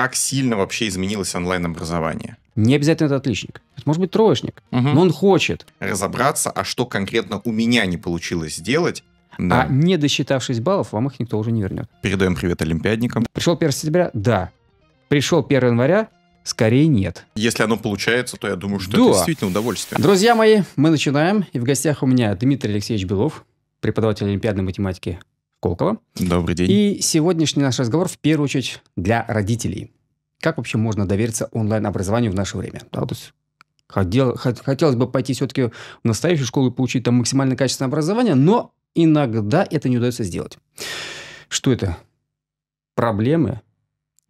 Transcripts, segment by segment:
как сильно вообще изменилось онлайн-образование? Не обязательно это отличник. Это может быть троечник, угу. но он хочет. Разобраться, а что конкретно у меня не получилось сделать, да. А не досчитавшись баллов, вам их никто уже не вернет. Передаем привет олимпиадникам. Пришел 1 сентября? Да. Пришел 1 января? Скорее нет. Если оно получается, то я думаю, что да. это действительно удовольствие. Друзья мои, мы начинаем. И в гостях у меня Дмитрий Алексеевич Белов, преподаватель олимпиадной математики Колкова. Добрый день. И сегодняшний наш разговор в первую очередь для родителей. Как вообще можно довериться онлайн-образованию в наше время? Да, то есть хотел, хот, хотелось бы пойти все-таки в настоящую школу и получить там максимально качественное образование, но иногда это не удается сделать. Что это? Проблемы?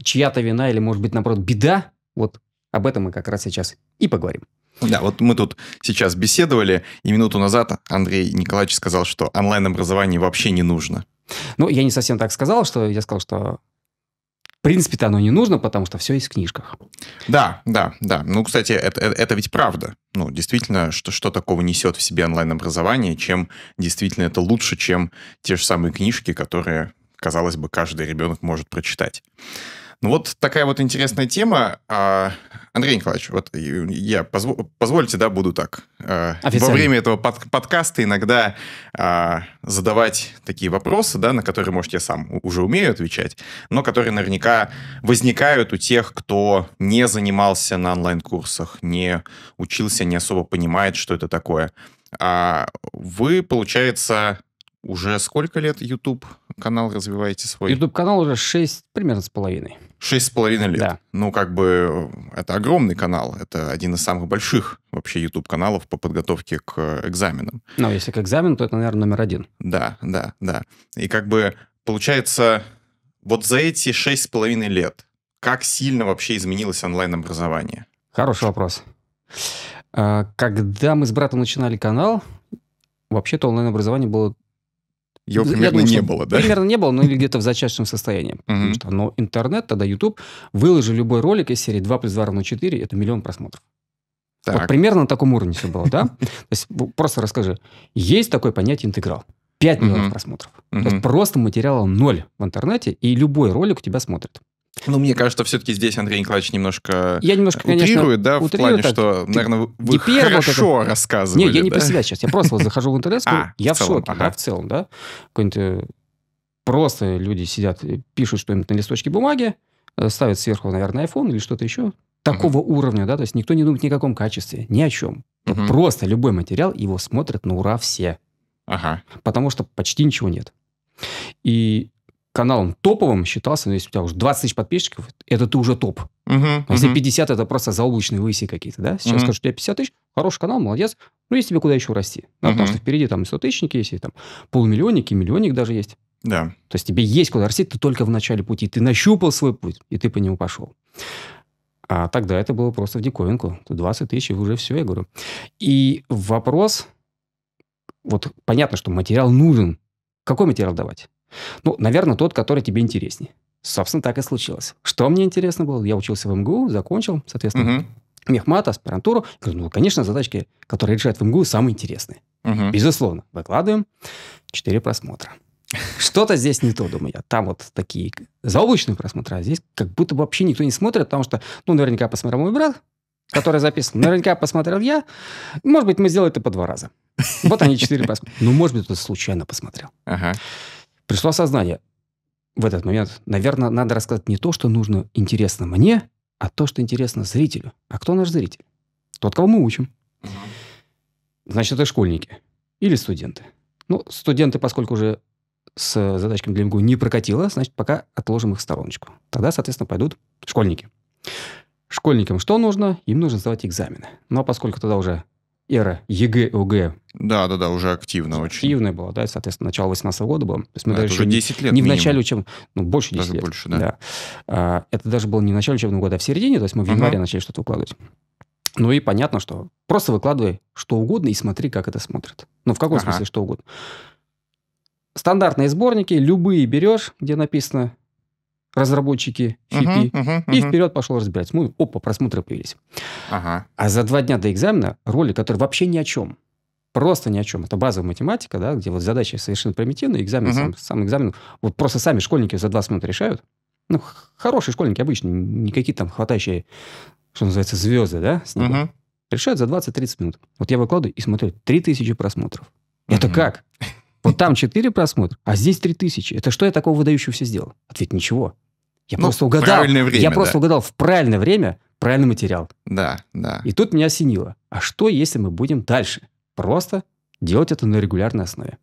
Чья-то вина или, может быть, наоборот, беда? Вот об этом мы как раз сейчас и поговорим. Да, вот мы тут сейчас беседовали, и минуту назад Андрей Николаевич сказал, что онлайн-образование вообще не нужно. Ну, я не совсем так сказал, что я сказал, что в принципе-то оно не нужно, потому что все есть в книжках. Да, да, да. Ну, кстати, это, э, это ведь правда. Ну, действительно, что, что такого несет в себе онлайн-образование, чем действительно это лучше, чем те же самые книжки, которые, казалось бы, каждый ребенок может прочитать. Ну вот такая вот интересная тема. А, Андрей Николаевич, вот я позвольте, да, буду так э, во время этого под- подкаста иногда э, задавать такие вопросы, да, на которые, может, я сам уже умею отвечать, но которые наверняка возникают у тех, кто не занимался на онлайн-курсах, не учился, не особо понимает, что это такое. А вы, получается, уже сколько лет YouTube канал развиваете свой? YouTube канал уже 6, примерно с половиной. Шесть с половиной лет. Да. Ну, как бы, это огромный канал. Это один из самых больших вообще YouTube-каналов по подготовке к э, экзаменам. Ну, если к экзамену, то это, наверное, номер один. Да, да, да. И как бы, получается, вот за эти шесть с половиной лет как сильно вообще изменилось онлайн-образование? Хороший вопрос. А, когда мы с братом начинали канал, вообще-то онлайн-образование было его примерно думаю, не было, да? Примерно не было, но или где-то в зачастшем состоянии. Потому что но ну, интернет, тогда YouTube, выложи любой ролик из серии 2 плюс 2 равно 4, это миллион просмотров. Так. Вот примерно на таком уровне все было, да? То есть просто расскажи. Есть такое понятие интеграл. 5 миллионов просмотров. То есть просто материала ноль в интернете, и любой ролик у тебя смотрит. Ну, мне кажется, все-таки здесь Андрей Николаевич немножко я немножко, э, конечно, утрирует, да, утрирует, в плане, что, наверное, вы хорошо вот это... рассказывали. Нет, я да? не про себя сейчас. Я просто захожу в интернет, а, я в, целом, шоке, ага. да, в целом, да. Какой-нибудь э, просто люди сидят, э, пишут что-нибудь на листочке бумаги, ставят сверху, наверное, iPhone или что-то еще такого mm-hmm. уровня, да, то есть никто не думает ни о каком качестве, ни о чем. Mm-hmm. Просто любой материал, его смотрят на ура все. Ага. Потому что почти ничего нет. И каналом топовым считался, но ну, если у тебя уже 20 тысяч подписчиков, это ты уже топ. Uh-huh, если uh-huh. 50, это просто заоблачные лысые какие-то, да? Сейчас uh-huh. скажут, у тебя 50 тысяч, хороший канал, молодец, но ну, есть тебе куда еще расти. Да, uh-huh. Потому что впереди там 100 тысячники есть, и там полмиллионники, миллионник даже есть. Да. То есть тебе есть куда расти, ты только в начале пути, ты нащупал свой путь, и ты по нему пошел. А тогда это было просто в диковинку. 20 тысяч, и уже все, я говорю. И вопрос, вот понятно, что материал нужен. Какой материал давать? Ну, наверное, тот, который тебе интереснее. Собственно, так и случилось. Что мне интересно было? Я учился в МГУ, закончил, соответственно, угу. мехмат, аспирантуру. Я говорю, ну, конечно, задачки, которые решают в МГУ, самые интересные. Угу. Безусловно. Выкладываем. Четыре просмотра. Что-то здесь не то, думаю я. Там вот такие заоблачные просмотры, а здесь как будто бы вообще никто не смотрит, потому что, ну, наверняка посмотрел мой брат, который записан. Наверняка посмотрел я. Может быть, мы сделали это по два раза. Вот они четыре просмотра. Ну, может быть, кто-то случайно посмотрел. Ага пришло осознание. В этот момент, наверное, надо рассказать не то, что нужно интересно мне, а то, что интересно зрителю. А кто наш зритель? Тот, кого мы учим. Значит, это школьники или студенты. Ну, студенты, поскольку уже с задачками для МГУ не прокатило, значит, пока отложим их в стороночку. Тогда, соответственно, пойдут школьники. Школьникам что нужно? Им нужно сдавать экзамены. Но ну, а поскольку тогда уже эра ЕГЭ, ОГЭ. Да, да, да, уже активно очень. Активная была, да, соответственно, начало 18 года было. То есть мы а даже это уже 10 не, лет Не в начале учебного, ну, больше 10 даже лет. больше, да. да. А, это даже было не в начале учебного года, а в середине, то есть мы в январе угу. начали что-то выкладывать. Ну и понятно, что просто выкладывай что угодно и смотри, как это смотрят. Ну, в каком ага. смысле что угодно. Стандартные сборники, любые берешь, где написано разработчики, хиппи, uh-huh, uh-huh, uh-huh. и вперед пошел разбирать. Мы, опа, просмотры появились. Ага. А за два дня до экзамена ролик, который вообще ни о чем, просто ни о чем. Это базовая математика, да, где вот задачи совершенно примитивные, экзамен, uh-huh. сам, сам экзамен, вот просто сами школьники за 20 минут решают. Ну, хорошие школьники обычно, не какие там хватающие, что называется, звезды, да, с неба. Uh-huh. Решают за 20-30 минут. Вот я выкладываю и смотрю, 3000 просмотров. Uh-huh. Это как? Вот там 4 просмотра, а здесь 3000. Это что я такого выдающегося сделал? Ответ – ничего. Я ну, просто угадал. Время, я да. просто угадал в правильное время правильный материал. Да, да. И тут меня осенило. А что, если мы будем дальше? Просто делать это на регулярной основе.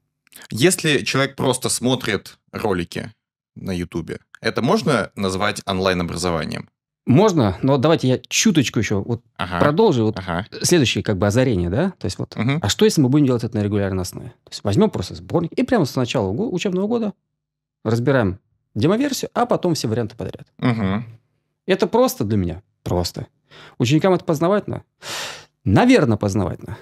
Если человек просто смотрит ролики на Ютубе, это можно назвать онлайн-образованием? Можно, но давайте я чуточку еще вот ага, продолжу. Вот ага. Следующее как бы озарение, да? То есть вот, угу. а что если мы будем делать это на регулярной основе? То есть возьмем просто сборник и прямо с начала учебного года разбираем демоверсию, а потом все варианты подряд. Угу. Это просто для меня? Просто. Ученикам это познавательно? Наверное, познавательно.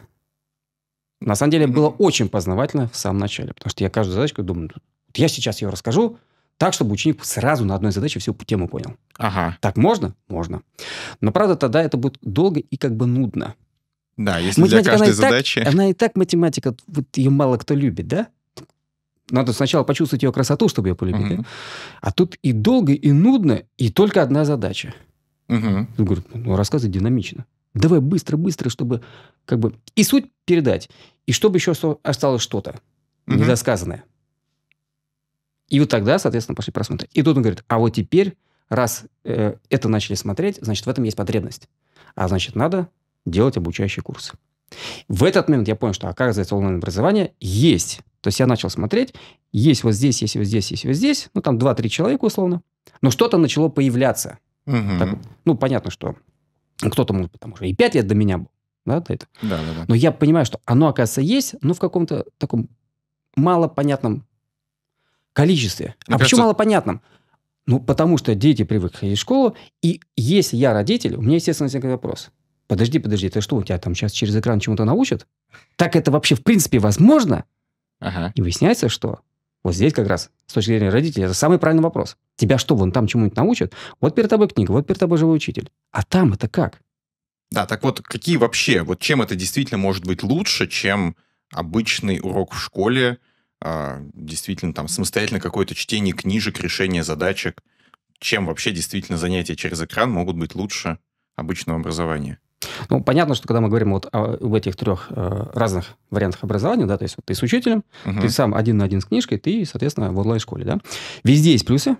На самом деле было очень познавательно в самом начале, потому что я каждую задачку думаю, я сейчас ее расскажу, так, чтобы ученик сразу на одной задаче всю тему понял. Ага. Так можно? Можно. Но, правда, тогда это будет долго и как бы нудно. Да, если математика, для каждой она задачи... Так, она и так математика, вот ее мало кто любит, да? Надо сначала почувствовать ее красоту, чтобы ее полюбить. Угу. А тут и долго, и нудно, и только одна задача. Угу. Говорю, ну, рассказывай динамично. Давай быстро, быстро, чтобы как бы и суть передать, и чтобы еще осталось что-то угу. недосказанное. И вот тогда, соответственно, пошли просмотры. И тут он говорит, а вот теперь, раз э, это начали смотреть, значит, в этом есть потребность. А значит, надо делать обучающие курсы. В этот момент я понял, что, оказывается, онлайн-образование есть. То есть я начал смотреть, есть вот здесь, есть вот здесь, есть вот здесь, ну, там 2-3 человека условно, но что-то начало появляться. Угу. Так, ну, понятно, что кто-то, может быть, там и 5 лет до меня был, да, Да, да, да. Но я понимаю, что оно, оказывается, есть, но в каком-то таком малопонятном количестве. А Мне а кажется... почему малопонятном? Ну, потому что дети привыкли ходить в школу, и если я родитель, у меня, естественно, возникает вопрос. Подожди, подожди, ты что, у тебя там сейчас через экран чему-то научат? Так это вообще в принципе возможно? Ага. И выясняется, что вот здесь как раз, с точки зрения родителей, это самый правильный вопрос. Тебя что, вон там чему-нибудь научат? Вот перед тобой книга, вот перед тобой живой учитель. А там это как? Да, так вот, какие вообще, вот чем это действительно может быть лучше, чем обычный урок в школе, а, действительно там самостоятельно какое-то чтение книжек, решение задачек, чем вообще действительно занятия через экран могут быть лучше обычного образования. Ну, понятно, что когда мы говорим вот об этих трех э, разных вариантах образования, да, то есть вот ты с учителем, угу. ты сам один на один с книжкой, ты, соответственно, в онлайн-школе, да. Везде есть плюсы,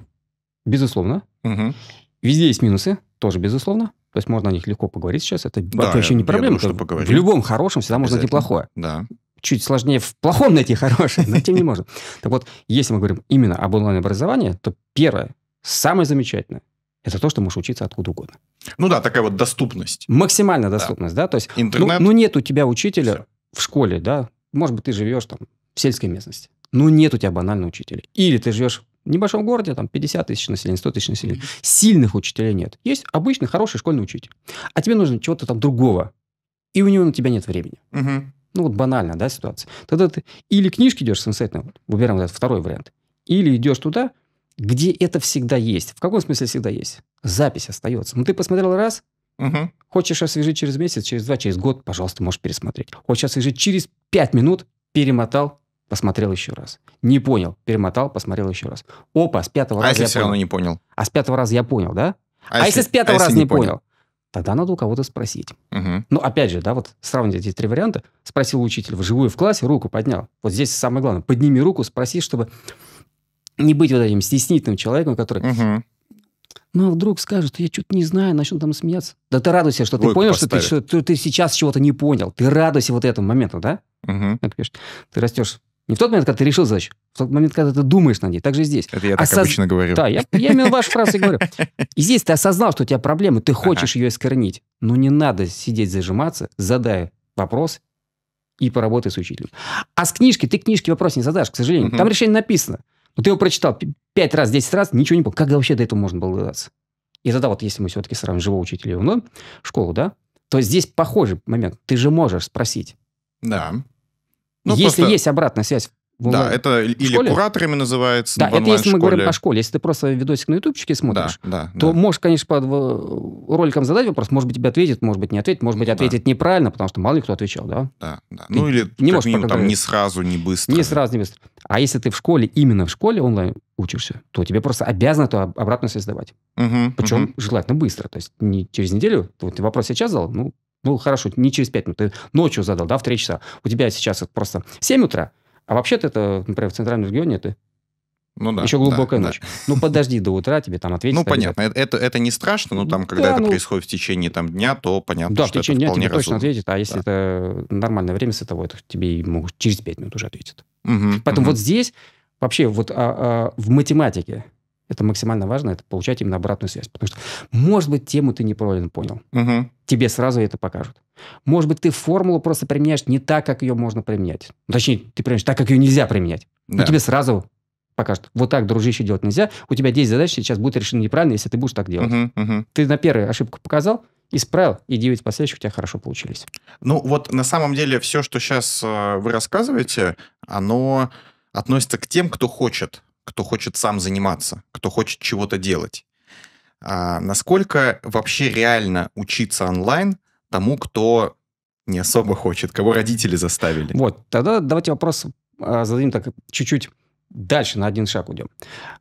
безусловно. Угу. Везде есть минусы, тоже безусловно. То есть можно о них легко поговорить сейчас. Это да, вообще я, не проблема. Думаю, что в любом хорошем всегда можно найти плохое. Да чуть сложнее в плохом найти хорошее, но тем не можем. Так вот, если мы говорим именно об онлайн-образовании, то первое, самое замечательное, это то, что можешь учиться откуда угодно. Ну да, такая вот доступность. Максимальная доступность, да. да? То есть, Интернет. Ну, ну нет у тебя учителя Все. в школе, да? Может быть, ты живешь там в сельской местности. Ну нет у тебя банального учителя. Или ты живешь в небольшом городе, там 50 тысяч населения, 100 тысяч населения. Mm-hmm. Сильных учителей нет. Есть обычный хороший школьный учитель. А тебе нужно чего-то там другого. И у него на тебя нет времени. Mm-hmm. Ну, вот банально, да, ситуация. Тогда ты или книжки идешь самостоятельно, вот, выбираем вот этот второй вариант, или идешь туда, где это всегда есть. В каком смысле всегда есть? Запись остается. Ну, ты посмотрел раз, угу. хочешь освежить через месяц, через два, через год, пожалуйста, можешь пересмотреть. Хочешь освежить через пять минут, перемотал, посмотрел еще раз. Не понял, перемотал, посмотрел еще раз. Опа, с пятого а раза я все равно не понял? А с пятого раза я понял, да? А, а если, если с пятого а раза не понял? понял? Тогда надо у кого-то спросить. Угу. Ну, Но опять же, да, вот сравнить эти три варианта. Спросил учитель вживую в классе, руку поднял. Вот здесь самое главное. Подними руку, спроси, чтобы не быть вот этим стеснительным человеком, который... Угу. Ну, а вдруг скажет, я что-то не знаю, начнут там смеяться. Да ты радуйся, что Лойку ты понял, что ты, что ты, сейчас чего-то не понял. Ты радуйся вот этому моменту, да? Угу. Как пишет. Ты растешь не в тот момент, когда ты решил задачу, в тот момент, когда ты думаешь над ней. Так же здесь. Это я так Осоз... обычно говорю. Да, я, я именно ваши фразы говорю. И здесь ты осознал, что у тебя проблемы, ты хочешь ее искоренить. Но не надо сидеть зажиматься, задай вопрос и поработай с учителем. А с книжки ты книжки вопрос не задашь, к сожалению. Там решение написано. Но ты его прочитал пять раз, 10 раз, ничего не понял. Как вообще до этого можно было додаться? И тогда вот если мы все-таки сравним живого учителя и онлайн школу, да, то здесь похожий момент. Ты же можешь спросить. Да. Ну, если просто... есть обратная связь да, это или школе? кураторами называется. Да, это если мы говорим о школе. Если ты просто видосик на ютубчике смотришь, да, да, то да. можешь, конечно, под э, роликом задать вопрос, может быть, тебе ответит, может быть, не ответит, может быть, ответит да. неправильно, потому что мало ли кто отвечал, да? Да, да. Ты ну или не можешь минимум, там не сразу, не быстро. Не сразу, не быстро. А если ты в школе, именно в школе онлайн учишься, то тебе просто обязаны эту обратную связь давать. Угу, Причем угу. желательно быстро. То есть не через неделю. Вот ты вопрос сейчас задал, ну, ну, хорошо, не через 5 минут. Ты ночью задал, да, в 3 часа. У тебя сейчас это просто 7 утра, а вообще-то это, например, в центральном регионе это ну да. Еще глубокая да, ночь. Да. Ну подожди до утра, тебе там ответят. Ну понятно, это, это, не страшно, но там, когда да, это ну... происходит в течение там, дня, то понятно, да, что в течение это дня тебе разумно. точно ответят, а если да. это нормальное время световое, то тебе могут через 5 минут уже ответят. Угу, Поэтому угу. вот здесь вообще вот а, а, в математике это максимально важно, это получать именно обратную связь. Потому что, может быть, тему ты неправильно понял. Угу. Тебе сразу это покажут. Может быть, ты формулу просто применяешь не так, как ее можно применять. Ну, точнее, ты применяешь так, как ее нельзя применять. Да. Но тебе сразу покажут. Вот так, дружище, делать нельзя. У тебя 10 задач сейчас будут решены неправильно, если ты будешь так делать. Угу, угу. Ты на первую ошибку показал, исправил, и 9 последующих у тебя хорошо получились. Ну, вот на самом деле все, что сейчас э, вы рассказываете, оно относится к тем, кто хочет кто хочет сам заниматься, кто хочет чего-то делать. А насколько вообще реально учиться онлайн тому, кто не особо хочет, кого родители заставили? Вот, тогда давайте вопрос а, зададим так чуть-чуть дальше, на один шаг уйдем.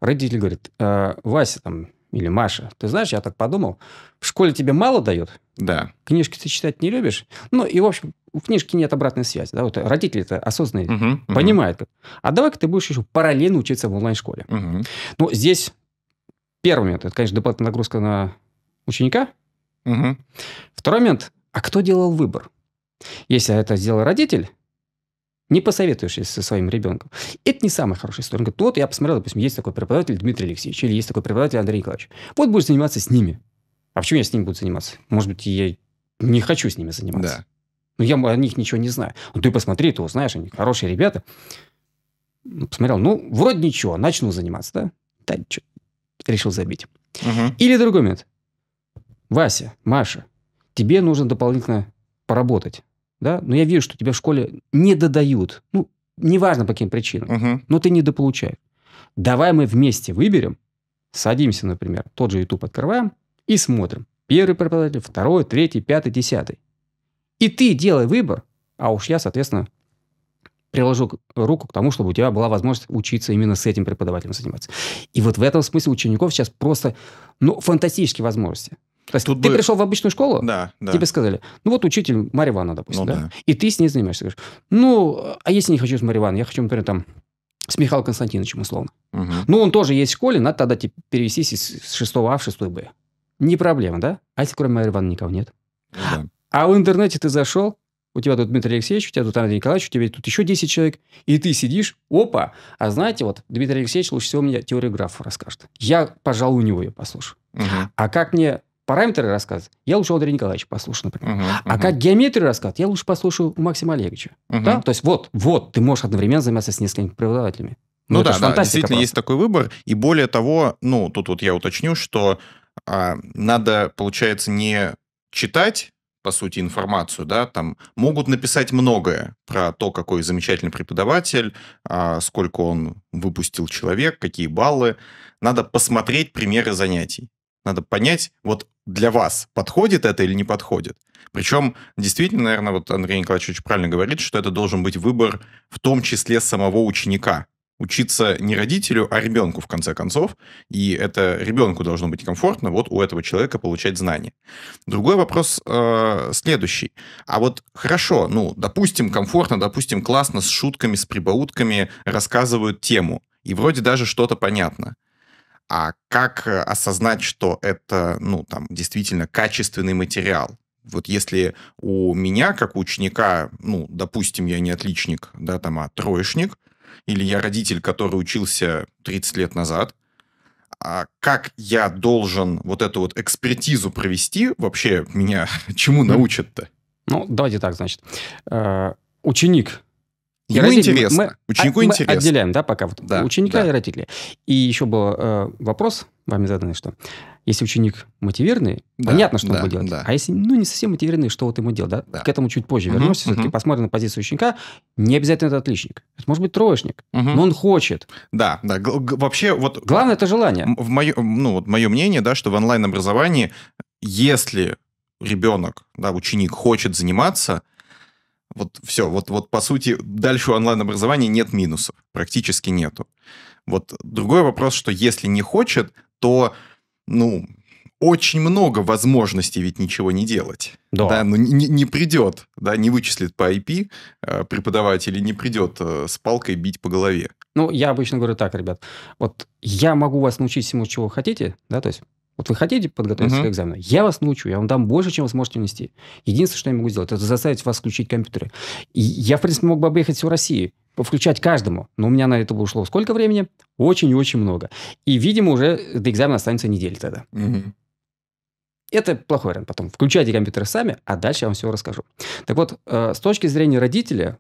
Родители говорят, э, «А, Вася там, или Маша, ты знаешь, я так подумал, в школе тебе мало дают? Да. Книжки ты читать не любишь? Ну, и, в общем, у книжки нет обратной связи. Да? Вот родители это осознанные угу, uh -huh, понимают. Угу. А давай-ка ты будешь еще параллельно учиться в онлайн-школе. Угу. Uh -huh. Ну, здесь первый момент, это, конечно, дополнительная нагрузка на ученика. Угу. Второй момент, а кто делал выбор? Если это сделал родитель, не посоветуешься со своим ребенком. Это не самая хорошая история. говорит, «Ну вот я посмотрел, допустим, есть такой преподаватель Дмитрий Алексеевич, или есть такой преподаватель Андрей Николаевич. Вот будешь заниматься с ними. А почему я с ними буду заниматься? Может быть, я не хочу с ними заниматься. Да. Ну, я о них ничего не знаю. Ну, ты посмотри, ты узнаешь, они хорошие ребята. Посмотрел, ну, вроде ничего, начну заниматься, да? Да, чё, решил забить. Угу. Или другой момент. Вася, Маша, тебе нужно дополнительно поработать, да? Но я вижу, что тебя в школе не додают. Ну, неважно по каким причинам, угу. но ты недополучаешь. Давай мы вместе выберем, садимся, например, тот же YouTube открываем и смотрим. Первый преподаватель, второй, третий, пятый, десятый. И ты делай выбор, а уж я, соответственно, приложу руку к тому, чтобы у тебя была возможность учиться именно с этим преподавателем заниматься. И вот в этом смысле учеников сейчас просто, ну, фантастические возможности. То есть Тут ты бы... пришел в обычную школу, да, да. тебе сказали, ну вот учитель Марья Ивановна, допустим, ну, да? да, и ты с ней занимаешься. Говоришь, ну, а если не хочу с Марьей Ивановной, я хочу, например, там, с Михаилом Константиновичем, условно. Угу. Ну, он тоже есть в школе, надо тогда типа, перевестись из 6 А в 6 Б. Не проблема, да? А если кроме Марьи Ивановны никого нет? Ну да. А в интернете ты зашел, у тебя тут Дмитрий Алексеевич, у тебя тут Андрей Николаевич, у тебя тут еще 10 человек, и ты сидишь, опа, а знаете, вот Дмитрий Алексеевич лучше всего мне теорию графов расскажет. Я, пожалуй, у него ее послушаю. Угу. А как мне параметры рассказывать, я лучше у Андрея Николаевича послушаю, например. Uh-huh, uh А как геометрию рассказывать, я лучше послушаю у Максима Олеговича. uh Да? То есть вот, вот, ты можешь одновременно заниматься с несколькими преподавателями. Ну, ну да, да, действительно просто. есть такой выбор. И более того, ну, тут вот я уточню, что а, надо, получается, не читать по сути, информацию, да, там могут написать многое про то, какой замечательный преподаватель, а, сколько он выпустил человек, какие баллы. Надо посмотреть примеры занятий. Надо понять, вот для вас подходит это или не подходит. Причем, действительно, наверное, вот Андрей Николаевич очень правильно говорит, что это должен быть выбор в том числе самого ученика учиться не родителю, а ребенку, в конце концов. И это ребенку должно быть комфортно вот у этого человека получать знания. Другой вопрос э, следующий. А вот хорошо, ну, допустим, комфортно, допустим, классно, с шутками, с прибаутками рассказывают тему. И вроде даже что-то понятно. А как осознать, что это, ну, там, действительно качественный материал? Вот если у меня, как у ученика, ну, допустим, я не отличник, да, там, а троечник – или я родитель, который учился 30 лет назад, а как я должен вот эту вот экспертизу провести, вообще меня чему научат-то? Ну, давайте так, значит. Э, ученик. Ему родители, интересно. Мы, Ученику а, интересно. Мы отделяем, да, пока вот да, ученика да. и родителей. И еще был э, вопрос вами заданы, что если ученик мотивированный, да, понятно, что да, он будет делать. Да. А если ну, не совсем мотивированный, что вот ему делать, да? да. К этому чуть позже угу, вернемся. Угу. Все-таки посмотрим на позицию ученика. Не обязательно это отличник. Это может быть троечник, угу. но он хочет. Да, да. Г- г- вообще вот... Главное – это желание. В мое, ну, вот мое мнение, да, что в онлайн-образовании, если ребенок, да, ученик хочет заниматься, вот все, вот, вот по сути, дальше у онлайн-образования нет минусов, практически нету. Вот другой вопрос, что если не хочет, то, ну, очень много возможностей ведь ничего не делать. Да. да ну, не, не придет, да, не вычислит по IP э, преподаватель и не придет э, с палкой бить по голове. Ну, я обычно говорю так, ребят, вот я могу вас научить всему, чего хотите, да, то есть вот вы хотите подготовиться uh к экзамену? Я вас научу, я вам дам больше, чем вы сможете внести. Единственное, что я могу сделать, это заставить вас включить компьютеры. И я, в принципе, мог бы объехать всю Россию включать каждому. Но у меня на это ушло сколько времени? Очень и очень много. И, видимо, уже до экзамена останется неделя тогда. Это плохой вариант потом. Включайте компьютеры сами, а дальше я вам все расскажу. Так вот, э, с точки зрения родителя,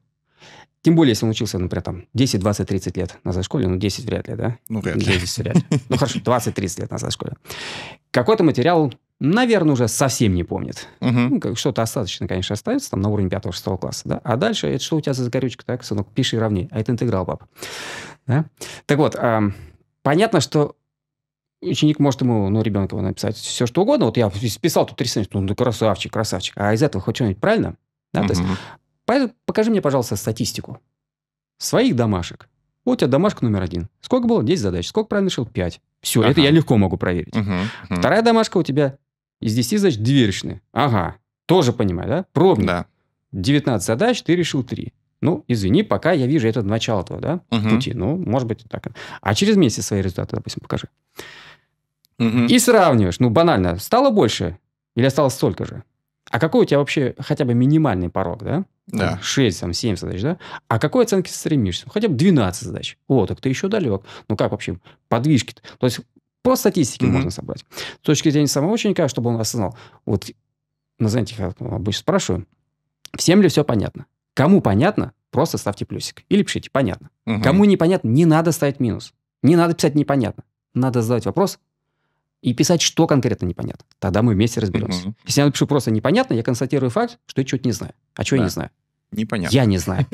тем более, если он учился, например, там 10, 20, 30 лет назад в школе, ну 10 вряд ли, да? Ну вряд ли. 10 вряд ли. Ну хорошо, 20-30 лет назад в школе. Какой-то материал наверное, уже совсем не помнит. Угу. Ну, как, что-то остаточно, конечно, остается там на уровне 5-6 класса. Да? А дальше, это что у тебя за горючка, так, сынок, пиши равней. А это интеграл, пап. Да? Так вот, э, понятно, что ученик может ему, ну, ребенок его написать все, что угодно. Вот я списал тут три страницы, ну, ну, красавчик, красавчик. А из этого хоть что-нибудь правильно? Да? Угу. То есть, покажи мне, пожалуйста, статистику своих домашек. Вот у тебя домашка номер один. Сколько было? 10 задач. Сколько правильно решил? 5. Все, ага. это я легко могу проверить. Угу, угу. Вторая домашка у тебя из 10 задач доверочные. Ага, тоже понимаю, да? Пробник. Да. 19 задач, ты решил 3. Ну, извини, пока я вижу это начало твоего, да, угу. пути. Ну, может быть, так. А через месяц свои результаты, допустим, покажи. Угу. И сравниваешь. Ну, банально. Стало больше или осталось столько же? А какой у тебя вообще хотя бы минимальный порог, да? Да. Там 6, там, 7 задач, да? А какой оценки стремишься? Ну, хотя бы 12 задач. О, так ты еще далек. Ну, как вообще подвижки -то? То есть, по статистике mm-hmm. можно собрать. С точки зрения самого ученика, чтобы он осознал. Вот на занятиях обычно спрашиваю, всем ли все понятно? Кому понятно, просто ставьте плюсик. Или пишите «понятно». Угу. Кому непонятно, не надо ставить минус. Не надо писать «непонятно». Надо задать вопрос и писать, что конкретно непонятно. Тогда мы вместе разберемся. Угу. Если я напишу просто «непонятно», я констатирую факт, что я чего-то не знаю. А чего да. я не знаю? Непонятно. Я не знаю.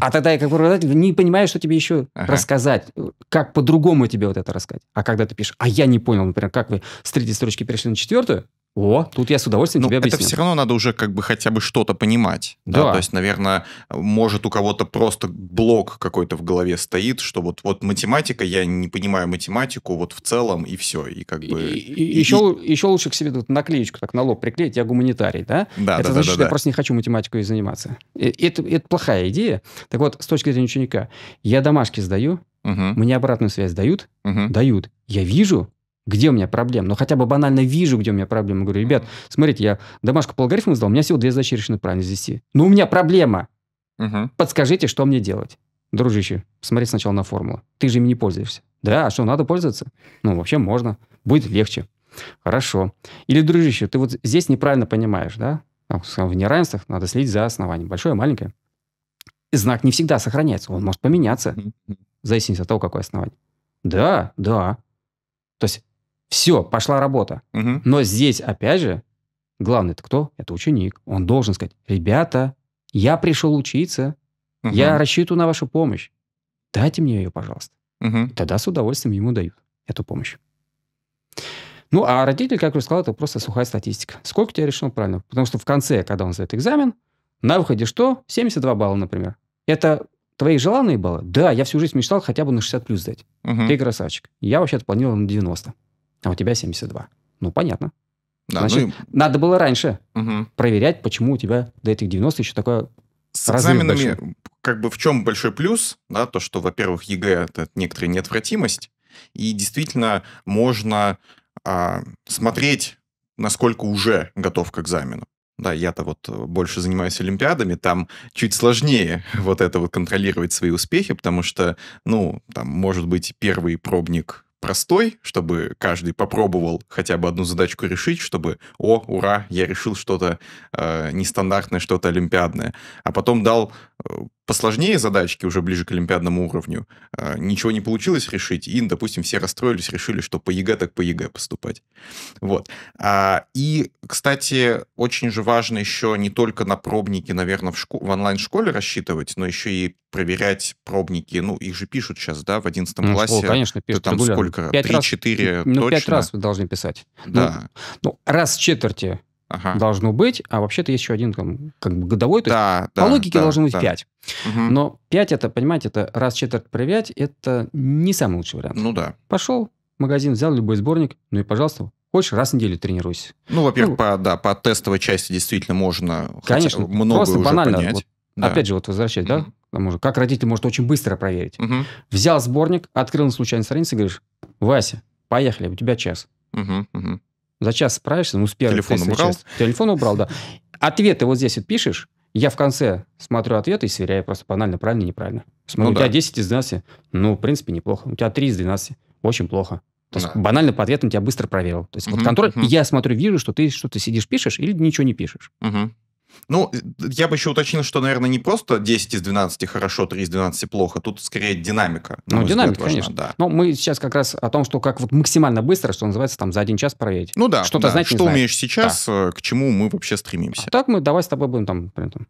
А тогда я как преподаватель не понимаю, что тебе еще ага. рассказать. Как по-другому тебе вот это рассказать. А когда ты пишешь, а я не понял, например, как вы с третьей строчки перешли на четвертую, о, тут я с удовольствием ну, тебе объясню. Это все равно надо уже как бы хотя бы что-то понимать. Да. да. То есть, наверное, может у кого-то просто блок какой-то в голове стоит, что вот, вот математика, я не понимаю математику вот в целом, и все. И как бы... И, и, и, еще, и... еще лучше к себе тут наклеечку так на лоб приклеить, я гуманитарий, да? Да, Это да, значит, да, да, что да. я просто не хочу математикой заниматься. Это, это плохая идея. Так вот, с точки зрения ученика, я домашки сдаю, угу. мне обратную связь дают, угу. дают. Я вижу, где у меня проблема? Ну, хотя бы банально вижу, где у меня проблема. Говорю, ребят, смотрите, я домашку по алгоритму сдал, у меня всего две задачи решены правильно здесь. Но «Ну, у меня проблема. Угу. Подскажите, что мне делать? Дружище, смотри сначала на формулу. Ты же им не пользуешься. Да, а что, надо пользоваться? Ну, вообще можно. Будет легче. Хорошо. Или, дружище, ты вот здесь неправильно понимаешь, да? В неравенствах надо следить за основанием. Большое, маленькое. Знак не всегда сохраняется. Он может поменяться. В зависимости от а того, какое основание. Да, да. То есть все, пошла работа. Угу. Но здесь, опять же, главный это кто? Это ученик. Он должен сказать, ребята, я пришел учиться, угу. я рассчитываю на вашу помощь. Дайте мне ее, пожалуйста. Угу. Тогда с удовольствием ему дают эту помощь. Ну, а родитель, как я уже сказал, это просто сухая статистика. Сколько тебя решено правильно? Потому что в конце, когда он сдает экзамен, на выходе что? 72 балла, например. Это твои желанные баллы? Да, я всю жизнь мечтал хотя бы на 60 плюс сдать. Угу. Ты красавчик. Я вообще-то планировал на 90 а у тебя 72. Ну, понятно. Да, Значит, ну и... надо было раньше угу. проверять, почему у тебя до этих 90 еще такое с экзаменами, большой. как бы в чем большой плюс, да, то, что, во-первых, ЕГЭ это некоторая неотвратимость, и действительно можно а, смотреть, насколько уже готов к экзамену. Да, я-то вот э, больше занимаюсь олимпиадами, там чуть сложнее вот это вот контролировать свои успехи, потому что, ну, там, может быть, первый пробник простой, чтобы каждый попробовал хотя бы одну задачку решить, чтобы, о, ура, я решил что-то э, нестандартное, что-то олимпиадное, а потом дал э, посложнее задачки уже ближе к олимпиадному уровню, э, ничего не получилось решить, и, допустим, все расстроились, решили, что по ЕГЭ так по ЕГЭ поступать. Вот. А, и, кстати, очень же важно еще не только на пробники, наверное, в, школ- в онлайн-школе рассчитывать, но еще и проверять пробники. Ну, их же пишут сейчас, да, в 11 ну, классе. О, конечно, пишут ты там сколько сколько? 3 четыре ну, точно? 5 раз вы должны писать. Ну, да. Ну, ну раз в четверти ага. должно быть, а вообще-то есть еще один там, как бы годовой. То да, есть, да, по логике да, должно быть да. Угу. Но пять это, понимаете, это раз в четверть проверять, это не самый лучший вариант. Ну да. Пошел в магазин, взял любой сборник, ну и, пожалуйста, Хочешь, раз в неделю тренируйся. Ну, во-первых, ну, по, да, по тестовой части действительно можно конечно, много просто уже банально, понять. Вот, да. Опять же, вот возвращать mm-hmm. да, может, как родитель может очень быстро проверить. Угу. Взял сборник, открыл на случайной странице и говоришь, Вася, поехали, у тебя час. Угу, угу. За час справишься, ну, с первой Телефон убрал? Часть. Телефон убрал, да. Ответы вот здесь вот пишешь, я в конце смотрю ответы и сверяю просто банально, правильно, неправильно. Смотрю, ну, у да. тебя 10 из 12, ну, в принципе, неплохо. У тебя 3 из 12, очень плохо. То есть да. банально по ответам тебя быстро проверил. То есть угу, вот контроль, угу. я смотрю, вижу, что ты что-то сидишь, пишешь или ничего не пишешь. Угу. Ну, э, я бы еще уточнил, что, наверное, не просто 10 из 12 хорошо, 3 из 12 плохо. Тут скорее динамика. Ну, динамика, взгляд, конечно. Важна, да. Но мы сейчас как раз о том, что как вот максимально быстро, что называется, там за один час проверить. Ну да, Что-то да. знать, что знает. умеешь сейчас, да. Э, к чему мы вообще стремимся. А так мы давай с тобой будем там, блин, там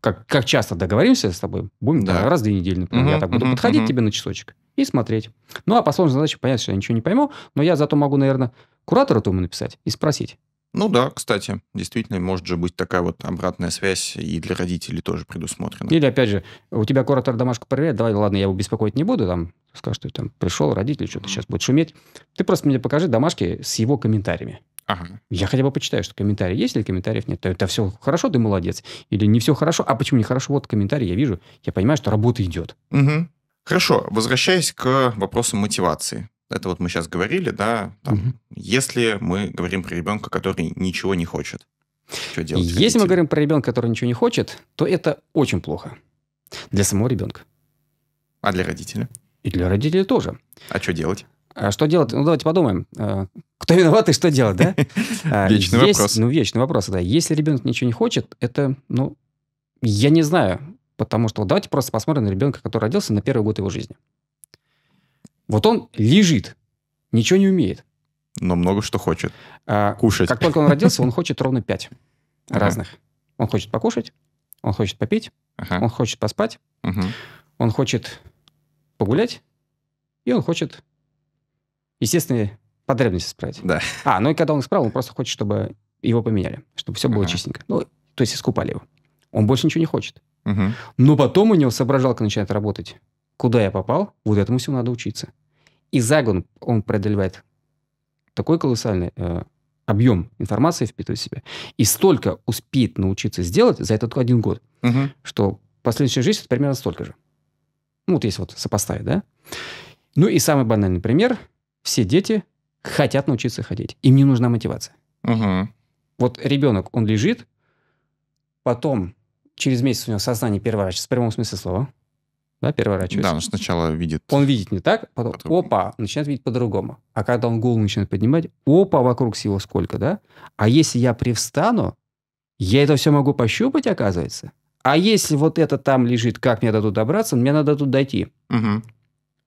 как, как часто договоримся с тобой, будем да. раз в две недели, например, угу, я так буду угу, подходить угу. тебе на часочек и смотреть. Ну, а по сложной задаче, понятно, что я ничего не пойму, но я зато могу, наверное, куратору тому написать и спросить, ну да, кстати, действительно, может же быть такая вот обратная связь и для родителей тоже предусмотрена. Или, опять же, у тебя куратор домашку проверяет, давай, ладно, я его беспокоить не буду, там, скажешь, что там пришел родитель, что-то сейчас будет шуметь. Ты просто мне покажи домашки с его комментариями. Ага. Я хотя бы почитаю, что комментарии есть или комментариев нет. Это все хорошо, ты молодец. Или не все хорошо. А почему не хорошо? Вот комментарий я вижу. Я понимаю, что работа идет. Угу. Хорошо. Возвращаясь к вопросу мотивации это вот мы сейчас говорили, да, там, угу. если мы говорим про ребенка, который ничего не хочет. Что делать? Если родители? мы говорим про ребенка, который ничего не хочет, то это очень плохо для самого ребенка. А для родителя? И для родителей тоже. А что делать? А что делать? Ну, давайте подумаем. А, кто виноват и что делать, да? А, вечный вопрос. Ну, вечный вопрос, да. Если ребенок ничего не хочет, это, ну, я не знаю, потому что вот давайте просто посмотрим на ребенка, который родился на первый год его жизни. Вот он лежит, ничего не умеет. Но много что хочет. А, Кушать. Как только он родился, он хочет ровно пять разных. Он хочет покушать, он хочет попить, он хочет поспать, он хочет погулять, и он хочет естественные потребности справить. Да. А, ну и когда он исправил, он просто хочет, чтобы его поменяли, чтобы все было чистенько. Ну, то есть искупали его. Он больше ничего не хочет. Но потом у него соображалка начинает работать. Куда я попал? Вот этому всему надо учиться. И за год он преодолевает такой колоссальный э, объем информации впитывает в себя. И столько успеет научиться сделать за этот один год, угу. что последующая жизнь это примерно столько же. Ну, вот есть вот сопоставить, да? Ну и самый банальный пример. Все дети хотят научиться ходить. Им не нужна мотивация. Угу. Вот ребенок, он лежит, потом через месяц у него сознание первый раз, в прямом смысле слова, да, переворачивается. Да, он сначала видит... Он видит не так, потом, потом... опа, начинает видеть по-другому. А когда он голову начинает поднимать, опа, вокруг всего сколько, да? А если я привстану, я это все могу пощупать, оказывается. А если вот это там лежит, как мне до тут добраться, мне надо тут дойти. Угу.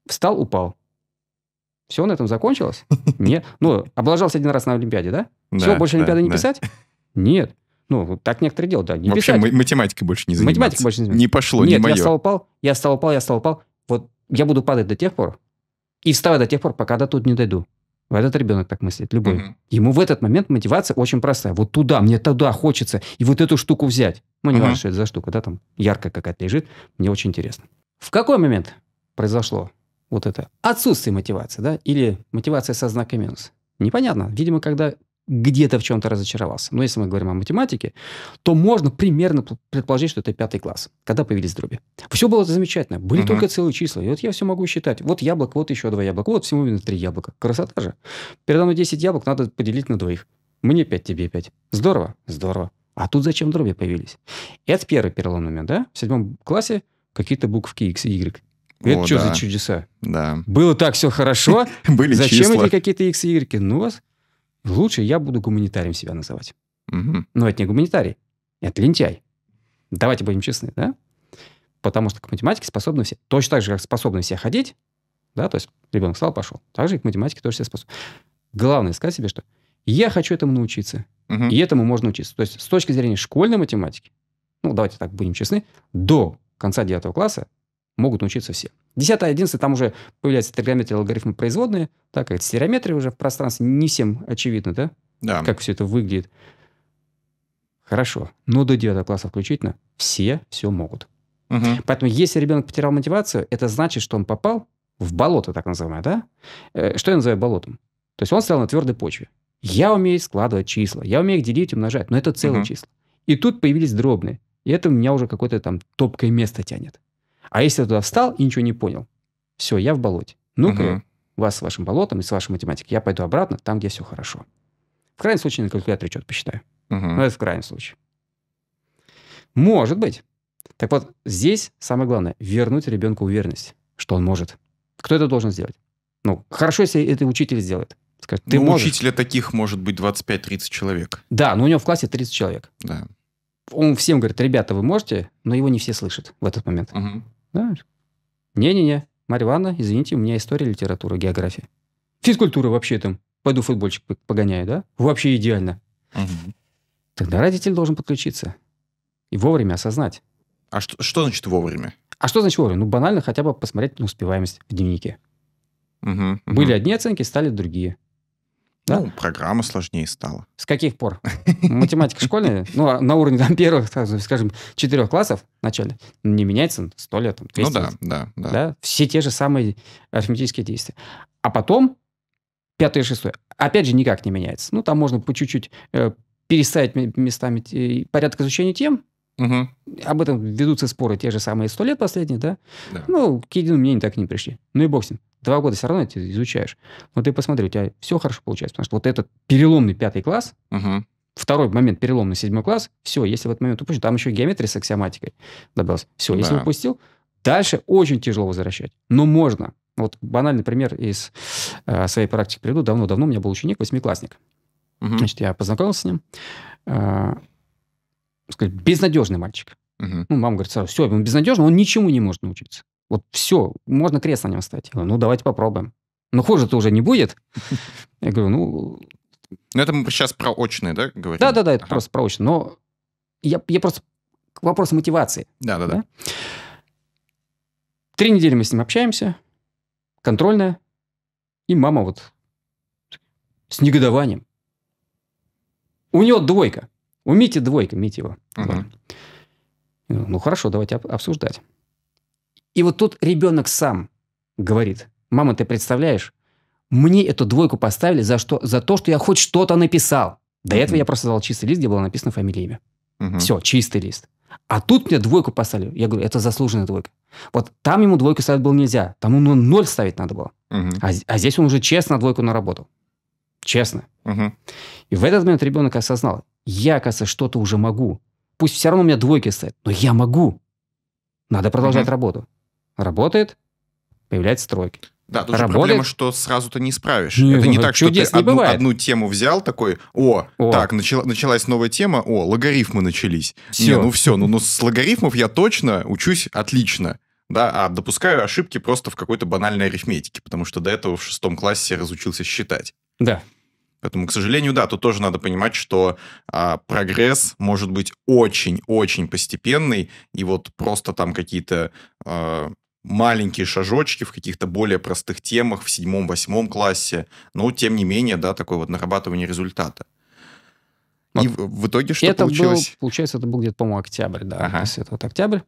Встал, упал. Все, на этом закончилось? Нет. Ну, облажался один раз на Олимпиаде, да? Все, больше Олимпиады не писать? Нет. Ну, так некоторые делают, да. Не в писать. математикой больше не заниматься. Математикой больше не заниматься. Не пошло, Нет, не мое. Нет, я стал упал, я стал упал, я стал упал. Вот я буду падать до тех пор и вставать до тех пор, пока до тут не дойду. Вот Этот ребенок так мыслит, любой. Угу. Ему в этот момент мотивация очень простая. Вот туда, мне туда хочется, и вот эту штуку взять. Ну, не угу. важно, что это за штука, да, там яркая какая-то лежит, мне очень интересно. В какой момент произошло вот это отсутствие мотивации, да, или мотивация со знаком минус? Непонятно. Видимо, когда где-то в чем-то разочаровался. Но если мы говорим о математике, то можно примерно предположить, что это пятый класс, когда появились дроби. Все было замечательно. Были Uh -huh. только целые числа. И вот я все могу считать. Вот яблоко, вот еще два яблока, вот всего именно три яблока. Красота же. Передо мной 10 яблок надо поделить на двоих. Мне 5, тебе 5. Здорово? Здорово. А тут зачем дроби появились? Это первый переломный момент, да? В седьмом классе какие-то буквы X и Y. Это О, что да. за чудеса? Да. Было так все хорошо. Были Зачем эти какие-то X и Y? Ну вас Лучше я буду гуманитарием себя называть. Угу. Но это не гуманитарий, это лентяй. Давайте будем честны, да? Потому что к математике способны все. Точно так же, как способны все ходить, да, то есть ребенок встал, пошел. Так же и к математике тоже все способны. Главное сказать себе, что я хочу этому научиться, угу. и этому можно учиться. То есть с точки зрения школьной математики, ну, давайте так будем честны, до конца 9 класса могут научиться все. 10 11 там уже появляются тригонометрия, логарифмы производные, так как стереометрия уже в пространстве не всем очевидно, да? Да. Как все это выглядит. Хорошо. Но ну, до 9 класса включительно все все могут. Угу. Поэтому если ребенок потерял мотивацию, это значит, что он попал в болото, так называемое, да? Э, что я называю болотом? То есть он стоял на твердой почве. Я умею складывать числа, я умею их делить и умножать, но это целые угу. числа. И тут появились дробные. И это у меня уже какое-то там топкое место тянет. А если я туда встал и ничего не понял, все, я в болоте. Ну-ка, угу. вас с вашим болотом и с вашей математикой. Я пойду обратно, там, где все хорошо. В крайнем случае на калькуляторе что-то посчитаю. Угу. Ну, но это в крайнем случае. Может быть. Так вот, здесь самое главное – вернуть ребенку уверенность, что он может. Кто это должен сделать? Ну, хорошо, если это учитель сделает. Скажет, ты ну, можешь. учителя таких может быть 25-30 человек. Да, но у него в классе 30 человек. Да. Он всем говорит, ребята, вы можете, но его не все слышат в этот момент. Угу. Да. Не-не-не, Марья Ивановна, извините, у меня история, литература, география. Физкультура вообще там. Пойду футбольчик погоняю, да? Вообще идеально. Угу. Тогда родитель должен подключиться. И вовремя осознать. А что, что значит вовремя? А что значит вовремя? Ну, банально хотя бы посмотреть на успеваемость в дневнике. Угу, угу. Были одни оценки, стали другие. Да? Ну, программа сложнее стала. С каких пор? Математика школьная, ну, а на уровне там первых, скажем, четырех классов вначале, не меняется сто лет, там, 200 Ну да, да, да, да. Все те же самые арифметические действия. А потом пятое и шестое. Опять же, никак не меняется. Ну, там можно по чуть-чуть э, переставить местами э, порядок изучения тем, Угу. Об этом ведутся споры те же самые сто лет последние, да? да? Ну, к единому мнению так и не пришли. Ну и бог с ним. Два года все равно ты изучаешь. Но ты посмотри, у тебя все хорошо получается. Потому что вот этот переломный пятый класс, угу. второй момент переломный седьмой класс, все, если в этот момент упустил, там еще геометрия с аксиоматикой добавилась. Все, да. если упустил, дальше очень тяжело возвращать. Но можно. Вот банальный пример из э, своей практики приведу. Давно-давно у меня был ученик, восьмиклассник. Угу. Значит, я познакомился с ним. Э, сказать, безнадежный мальчик. Угу. Ну, мама говорит сразу, все, он безнадежный, он ничему не может научиться. Вот все, можно кресло на нем стать. Я говорю, ну, давайте попробуем. Ну хуже-то уже не будет. Я говорю, ну... Ну, это мы сейчас про очные, да, говорим? Да-да-да, это ага. просто про очные. Но я, я просто к вопросу мотивации. Да-да-да. Да? Три недели мы с ним общаемся, контрольная, и мама вот с негодованием. У него двойка. У Мити двойка, Мити его. Угу. Ну, хорошо, давайте обсуждать. И вот тут ребенок сам говорит, мама, ты представляешь, мне эту двойку поставили за, что, за то, что я хоть что-то написал. До этого я просто дал чистый лист, где было написано фамилия, имя. Все, чистый лист. А тут мне двойку поставили. Я говорю, это заслуженная двойка. Вот там ему двойку ставить было нельзя. Там ему ноль ставить надо было. А, а здесь он уже честно двойку наработал. Честно. И в этот момент ребенок осознал, я, кажется, что-то уже могу. Пусть все равно у меня двойки стоят, но я могу. Надо продолжать работу. Работает, появляются тройки. Да, тут Работает. же проблема, что сразу-то не справишь. Ну, это не ну, так, что ты одну, одну тему взял, такой, о, о. так, начала, началась новая тема, о, логарифмы начались. Все. Не, ну все, ну, ну с логарифмов я точно учусь отлично. Да, а допускаю ошибки просто в какой-то банальной арифметике, потому что до этого в шестом классе разучился считать. Да. Поэтому, к сожалению, да, тут тоже надо понимать, что а, прогресс может быть очень-очень постепенный, и вот просто там какие-то а, маленькие шажочки в каких-то более простых темах в седьмом-восьмом классе, но тем не менее, да, такое вот нарабатывание результата. И вот. в итоге что это получилось? Был, получается, это был где-то, по-моему, октябрь, да. Ага. Если это вот октябрь.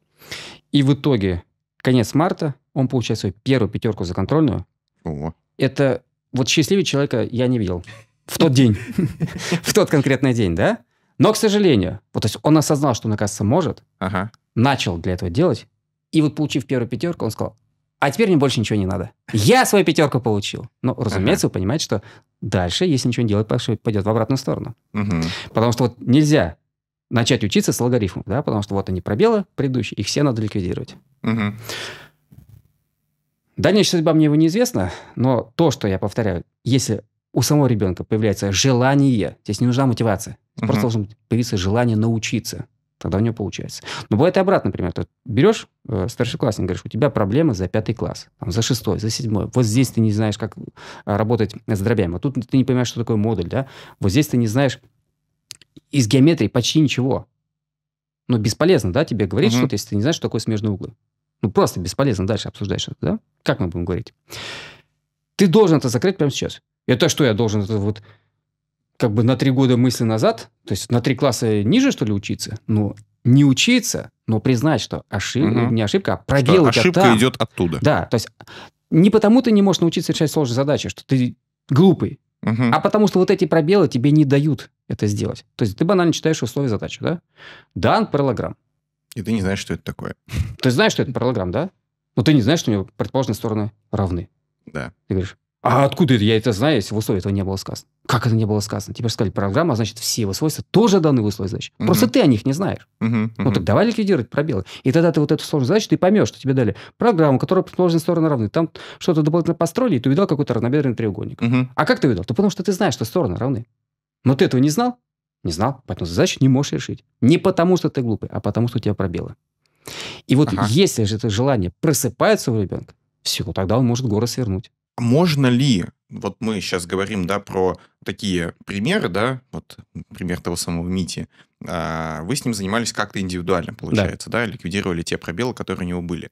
И в итоге, конец марта, он получает свою первую пятерку за контрольную. О. Это вот счастливее человека я не видел. В тот день. В тот конкретный день, да? Но, к сожалению, вот, то есть он осознал, что он, оказывается, может, ага. начал для этого делать, и вот получив первую пятерку, он сказал, а теперь мне больше ничего не надо. Я свою пятерку получил. Но, ну, разумеется, ага. вы понимаете, что дальше, если ничего не делать, пойдет в обратную сторону. Угу. Потому что вот нельзя начать учиться с логарифмов, да, потому что вот они пробелы предыдущие, их все надо ликвидировать. Угу. Дальнейшая судьба мне его неизвестна, но то, что я повторяю, если у самого ребенка появляется желание, здесь не нужна мотивация, угу. просто должно появиться желание научиться. Тогда у него получается. Но бывает и обратно, например, Ты берешь э, старшеклассник, говоришь, у тебя проблемы за пятый класс, там, за шестой, за седьмой. Вот здесь ты не знаешь, как э, работать с дробями. Вот тут ты не понимаешь, что такое модуль, да? Вот здесь ты не знаешь из геометрии почти ничего. Ну, бесполезно, да, тебе говорить угу. что-то, если ты не знаешь, что такое смежные углы. Ну, просто бесполезно дальше обсуждаешь это, да? Как мы будем говорить? Ты должен это закрыть прямо сейчас. Это что, я должен это вот как бы на три года мысли назад, то есть на три класса ниже, что ли, учиться, но не учиться, но признать, что ошиб, угу. не ошибка, а проделать что ошибка там. идет оттуда. Да, то есть не потому ты не можешь научиться решать сложные задачи, что ты глупый, угу. а потому что вот эти пробелы тебе не дают это сделать. То есть ты банально читаешь условия задачи, да? Дан параллограмм. И ты не знаешь, что это такое. Ты знаешь, что это параллограмм, да? Но ты не знаешь, что у него предположенные стороны равны. Да. Ты говоришь, а откуда это? Я это знаю, если в условии этого не было сказано. Как это не было сказано? Тебе сказали программа, а значит, все его свойства тоже даны в условии задачи. Угу. Просто ты о них не знаешь. Угу, угу. Ну так давай ликвидировать пробелы. И тогда ты вот эту сложную задачу, ты поймешь, что тебе дали программу, которая предположены стороны равны. Там что-то дополнительно построили, и ты увидел какой-то равнобедренный треугольник. Угу. А как ты увидел? Да потому что ты знаешь, что стороны равны. Но ты этого не знал? Не знал. Поэтому задачу не можешь решить. Не потому, что ты глупый, а потому, что у тебя пробелы. И вот ага. если же это желание просыпается у ребенка, все, тогда он может горы свернуть. А можно ли, вот мы сейчас говорим, да, про такие примеры, да, вот пример того самого Мити, а, вы с ним занимались как-то индивидуально, получается, да. да, ликвидировали те пробелы, которые у него были.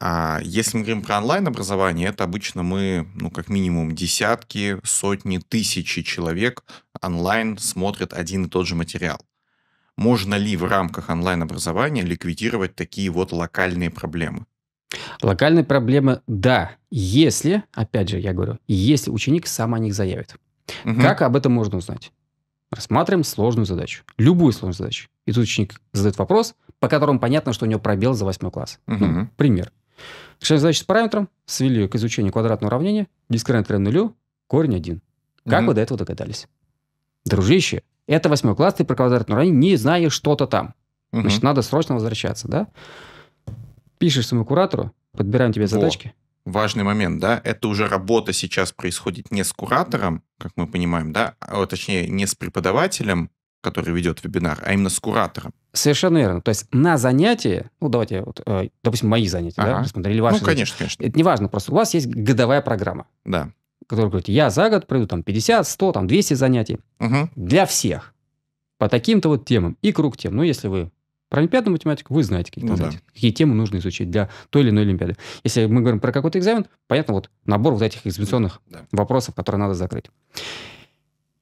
А если мы говорим про онлайн-образование, это обычно мы, ну, как минимум десятки, сотни, тысячи человек онлайн смотрят один и тот же материал. Можно ли в рамках онлайн-образования ликвидировать такие вот локальные проблемы? Локальные проблемы, да, если, опять же, я говорю, если ученик сам о них заявит. Угу. Как об этом можно узнать? Рассматриваем сложную задачу. Любую сложную задачу. И тут ученик задает вопрос, по которому понятно, что у него пробел за восьмой класс. Угу. Ну, пример. Решаем задачу с параметром, свели ее к изучению квадратного уравнения, дискрет равен нулю, корень один. Как угу. вы до этого догадались? Дружище, это восьмой класс, ты про квадратное уравнение не знаешь что-то там. Угу. Значит, надо срочно возвращаться, да? пишешь своему куратору, подбираем тебе задачки. Во. Важный момент, да, это уже работа сейчас происходит не с куратором, как мы понимаем, да, а, точнее, не с преподавателем, который ведет вебинар, а именно с куратором. Совершенно верно. То есть на занятии, ну давайте, вот, э, допустим, мои занятия, ага. да, посмотрели ну, ваши. Ну, конечно, занятия. конечно. Это не важно, просто у вас есть годовая программа. Да. Которую говорите, я за год пройду там 50, 100, там 200 занятий. Угу. Для всех. По таким-то вот темам. И круг тем. Ну, если вы про олимпиадную математику вы знаете, какие, ну, да. какие темы нужно изучить для той или иной олимпиады. Если мы говорим про какой-то экзамен, понятно, вот набор вот этих экзаменационных да. вопросов, которые надо закрыть.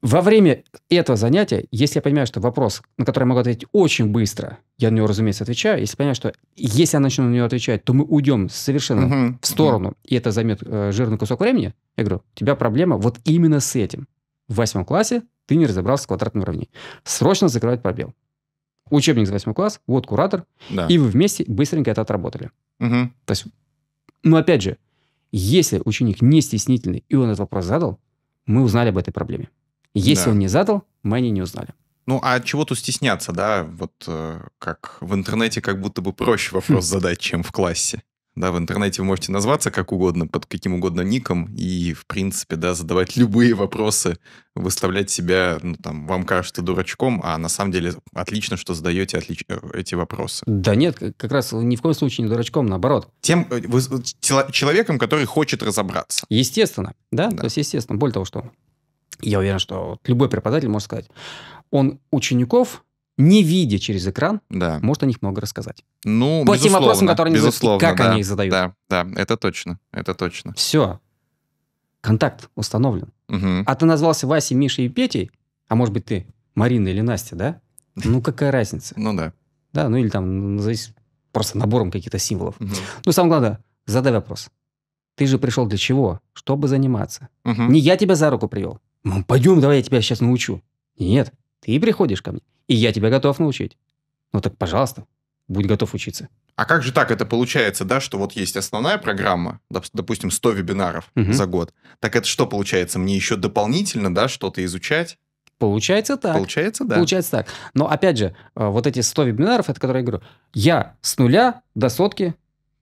Во время этого занятия, если я понимаю, что вопрос, на который я могу ответить очень быстро, я на него, разумеется, отвечаю. Если понимаю, что если я начну на него отвечать, то мы уйдем совершенно uh в сторону, uh и это займет э, жирный кусок времени, я говорю, у тебя проблема вот именно с этим. В восьмом классе ты не разобрался с квадратными уравнениями. Срочно закрывать пробел учебник за 8 класс, вот куратор, да. и вы вместе быстренько это отработали. Угу. То есть, ну опять же, если ученик не стеснительный, и он этот вопрос задал, мы узнали об этой проблеме. Если да. он не задал, мы они не узнали. Ну, а чего тут стесняться, да? Вот э, как в интернете как будто бы проще вопрос задать, чем в классе. Да, в интернете вы можете назваться как угодно, под каким угодно ником, и, в принципе, да, задавать любые вопросы, выставлять себя, ну, там, вам кажется дурачком, а на самом деле отлично, что задаете отлич... Э, эти вопросы. Да нет, как раз ни в коем случае не дурачком, наоборот. Тем э, вы, человеком, который хочет разобраться. Естественно, да? да, то есть естественно. Более того, что я уверен, что любой преподаватель может сказать, он учеников не видя через экран, да. может о них много рассказать. Ну, По тем вопросам, которые они задают, как да, они их задают. Да, да, это точно, это точно. Все. Контакт установлен. Угу. А ты назвался Васей, Мишей и Петей, а может быть ты Марина или Настя, да? Ну, какая разница? Ну, да. Да, ну или там, назовись ну, просто набором каких-то символов. Ну, самое главное, задай вопрос. Ты же пришел для чего? Чтобы заниматься. Не я тебя за руку привел. пойдем, давай я тебя сейчас научу. Нет, ты приходишь ко мне и я тебя готов научить. Ну так, пожалуйста, будь готов учиться. А как же так это получается, да, что вот есть основная программа, допустим, 100 вебинаров угу. за год. Так это что получается? Мне еще дополнительно, да, что-то изучать? Получается так. Получается, да. Получается так. Но опять же, э, вот эти 100 вебинаров, это которые я говорю, я с нуля до сотки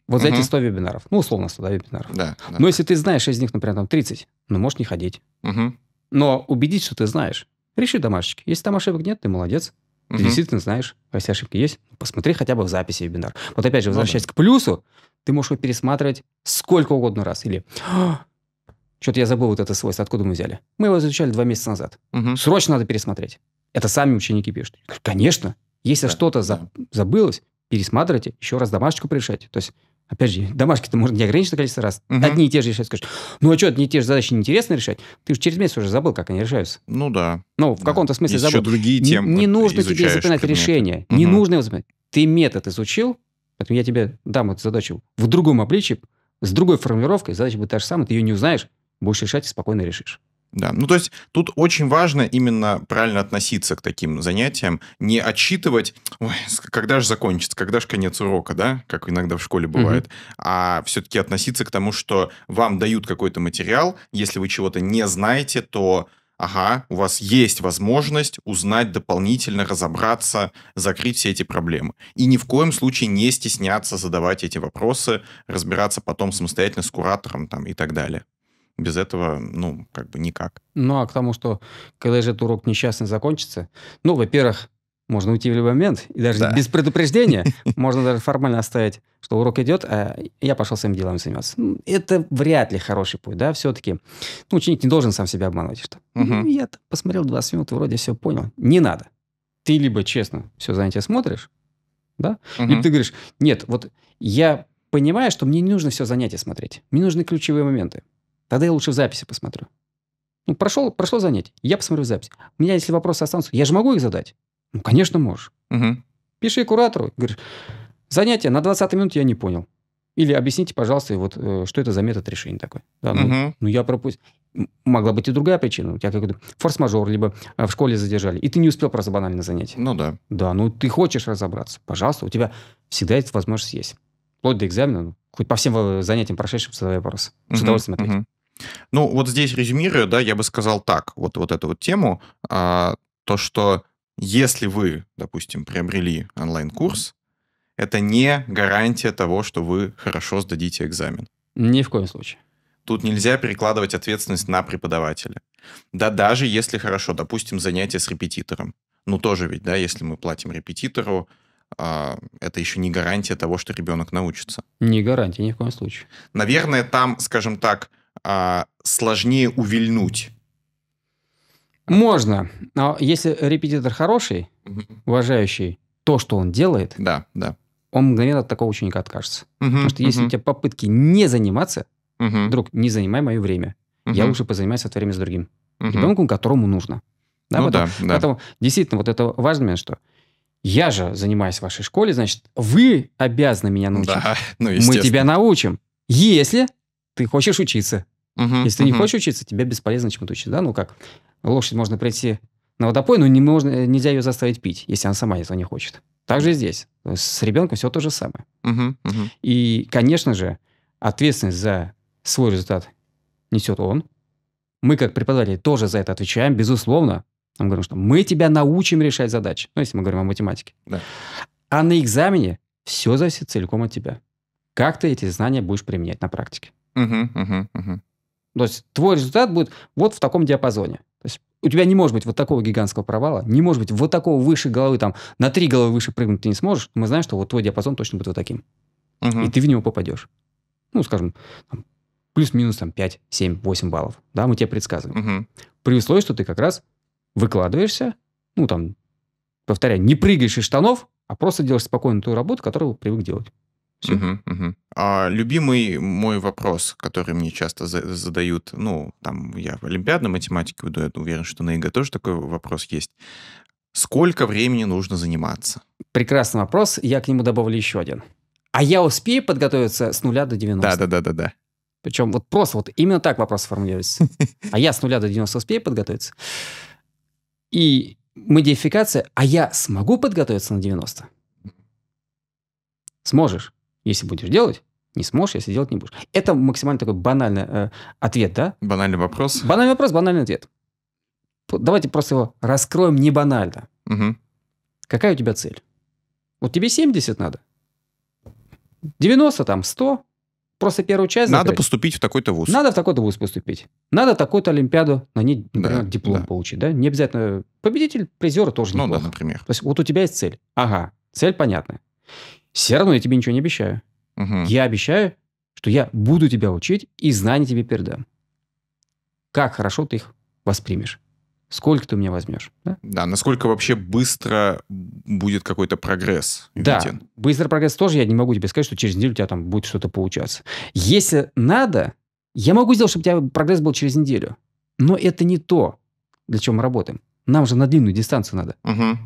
вот угу. эти 100 вебинаров. Ну, условно, 100 вебинаров. Да, да. Но если ты знаешь из них, например, там 30, ну, можешь не ходить. Угу. Но убедить, что ты знаешь. Реши домашечки. Если там ошибок нет, ты молодец. Ты угу. действительно знаешь, а если ошибки есть, посмотри хотя бы в записи вебинар. Вот опять же, ну возвращаясь ну, да. к плюсу, ты можешь его пересматривать сколько угодно раз. Или «А, что-то я забыл вот это свойство, откуда мы взяли. Мы его изучали два месяца назад. Угу. Срочно надо пересмотреть. Это сами ученики пишут. Конечно, если да, что-то да. забылось, пересматривайте, еще раз домашечку пришать. То есть Опять же, домашки-то можно не ограничить количество раз. Угу. Одни и те же решать. Скажешь, ну а что, одни и те же задачи неинтересно решать? Ты же через месяц уже забыл, как они решаются. Ну да. Ну, в да. каком-то смысле Есть забыл. Еще другие темы. Не, не нужно тебе запоминать предметы. решение. Угу. Не нужно его запоминать. Ты метод изучил, поэтому я тебе дам эту задачу в другом обличии, с другой формулировкой. Задача будет та же самая, ты ее не узнаешь, будешь решать и спокойно решишь. Да, ну то есть тут очень важно именно правильно относиться к таким занятиям, не отчитывать, Ой, когда же закончится, когда же конец урока, да, как иногда в школе бывает, угу. а все-таки относиться к тому, что вам дают какой-то материал, если вы чего-то не знаете, то ага, у вас есть возможность узнать дополнительно, разобраться, закрыть все эти проблемы. И ни в коем случае не стесняться задавать эти вопросы, разбираться потом самостоятельно с куратором там, и так далее без этого, ну, как бы никак. Ну, а к тому, что когда же этот урок несчастно закончится, ну, во-первых, можно уйти в любой момент, и даже да. без предупреждения можно даже формально оставить, что урок идет, а я пошел своим делом заниматься. Ну, это вряд ли хороший путь, да, все-таки. Ну, ученик не должен сам себя обманывать, что угу. я посмотрел 20 минут, вроде все понял. Не надо. Ты либо честно все занятие смотришь, да, угу. либо ты говоришь, нет, вот я понимаю, что мне не нужно все занятие смотреть, мне нужны ключевые моменты. Тогда я лучше в записи посмотрю. Ну, прошел, прошло занятие, я посмотрю запись. У меня, если вопросы останутся, я же могу их задать? Ну, конечно, можешь. Угу. Пиши куратору, говоришь, занятие на 20 минут я не понял. Или объясните, пожалуйста, вот, э, что это за метод решения такой. Да, ну, угу. ну, я пропустил. Могла быть и другая причина. У тебя какой-то форс-мажор, либо э, в школе задержали, и ты не успел просто банально занятие. Ну да. Да, ну ты хочешь разобраться. Пожалуйста, у тебя всегда эта возможность есть. Вплоть до экзамена, ну, хоть по всем э, занятиям прошедшим, задавай вопрос. С удовольствием угу. Угу. Ну, вот здесь резюмируя, да, я бы сказал так, вот, вот эту вот тему, а, то, что если вы, допустим, приобрели онлайн-курс, это не гарантия того, что вы хорошо сдадите экзамен. Ни в коем случае. Тут нельзя перекладывать ответственность на преподавателя. Да даже если хорошо, допустим, занятие с репетитором. Ну тоже ведь, да, если мы платим репетитору, а, это еще не гарантия того, что ребенок научится. Не гарантия, ни в коем случае. Наверное, там, скажем так, а, сложнее увильнуть. Можно. Но если репетитор хороший, уважающий то, что он делает, да, да. он мгновенно от такого ученика откажется. Угу, Потому что угу. если у тебя попытки не заниматься, угу. друг, не занимай мое время. Угу. Я лучше позанимаюсь в это время с другим угу. ребенком, которому нужно. Да, ну, поэтому, да, да. поэтому действительно вот это важно момент, что я же занимаюсь в вашей школе, значит, вы обязаны меня научить. Да, ну, Мы тебя научим. Если ты хочешь учиться. Угу, Если ты угу. не хочешь учиться, тебе бесполезно чему-то учить. Да? Ну как, лошадь можно прийти на водопой, но не можно, э, нельзя ее заставить пить, если она сама этого не хочет. Так же здесь. С ребенком все то же самое. Угу, угу. И, конечно же, ответственность за свой результат несет он. Мы, как преподаватели, тоже за это отвечаем, безусловно. Мы говорим, что мы тебя научим решать задачи. Ну, если мы говорим о математике. Да. А на экзамене все зависит целиком от тебя. Как ты эти знания будешь применять на практике? Угу, угу, угу. То есть твой результат будет вот в таком диапазоне. То есть у тебя не может быть вот такого гигантского провала, не может быть вот такого выше головы, там, на три головы выше прыгнуть ты не сможешь, мы знаем, что вот твой диапазон точно будет вот таким. Угу. И ты в него попадешь. Ну, скажем, плюс-минус там 5, 7, 8 баллов. Да, мы тебе предсказываем. Угу. При условии, что ты как раз выкладываешься, ну, там, повторяю, не прыгаешь из штанов, а просто делаешь спокойно ту работу, которую привык делать. Все. Угу, угу. А любимый мой вопрос, который мне часто задают, ну, там я в олимпиадной математике буду, я уверен, что на ЕГЭ тоже такой вопрос есть. Сколько времени нужно заниматься? Прекрасный вопрос, я к нему добавлю еще один. А я успею подготовиться с нуля до 90? Да-да-да-да-да. Причем вот просто вот именно так вопрос формулируется. А я с нуля до 90 успею подготовиться? И модификация, а я смогу подготовиться на 90? Сможешь. Если будешь делать, не сможешь, если делать не будешь. Это максимально такой банальный э, ответ, да? Банальный вопрос. Банальный вопрос, банальный ответ. Давайте просто его раскроем не банально. Угу. Какая у тебя цель? Вот тебе 70 надо. 90 там, 100. Просто первую часть Надо закрыть. поступить в такой-то вуз. Надо в такой-то вуз поступить. Надо такую-то олимпиаду, на ней, например, да, диплом да. получить. Да? Не обязательно э, победитель, призер тоже неплохо. Ну да, например. То есть вот у тебя есть цель. Ага, цель понятная все равно я тебе ничего не обещаю. Угу. Я обещаю, что я буду тебя учить и знания тебе передам. Как хорошо ты их воспримешь. Сколько ты у меня возьмешь? Да, да насколько вообще быстро будет какой-то прогресс? Да, виден? быстро прогресс тоже я не могу тебе сказать, что через неделю у тебя там будет что-то получаться. Если надо, я могу сделать, чтобы у тебя прогресс был через неделю. Но это не то, для чего мы работаем. Нам же на длинную дистанцию надо. Угу.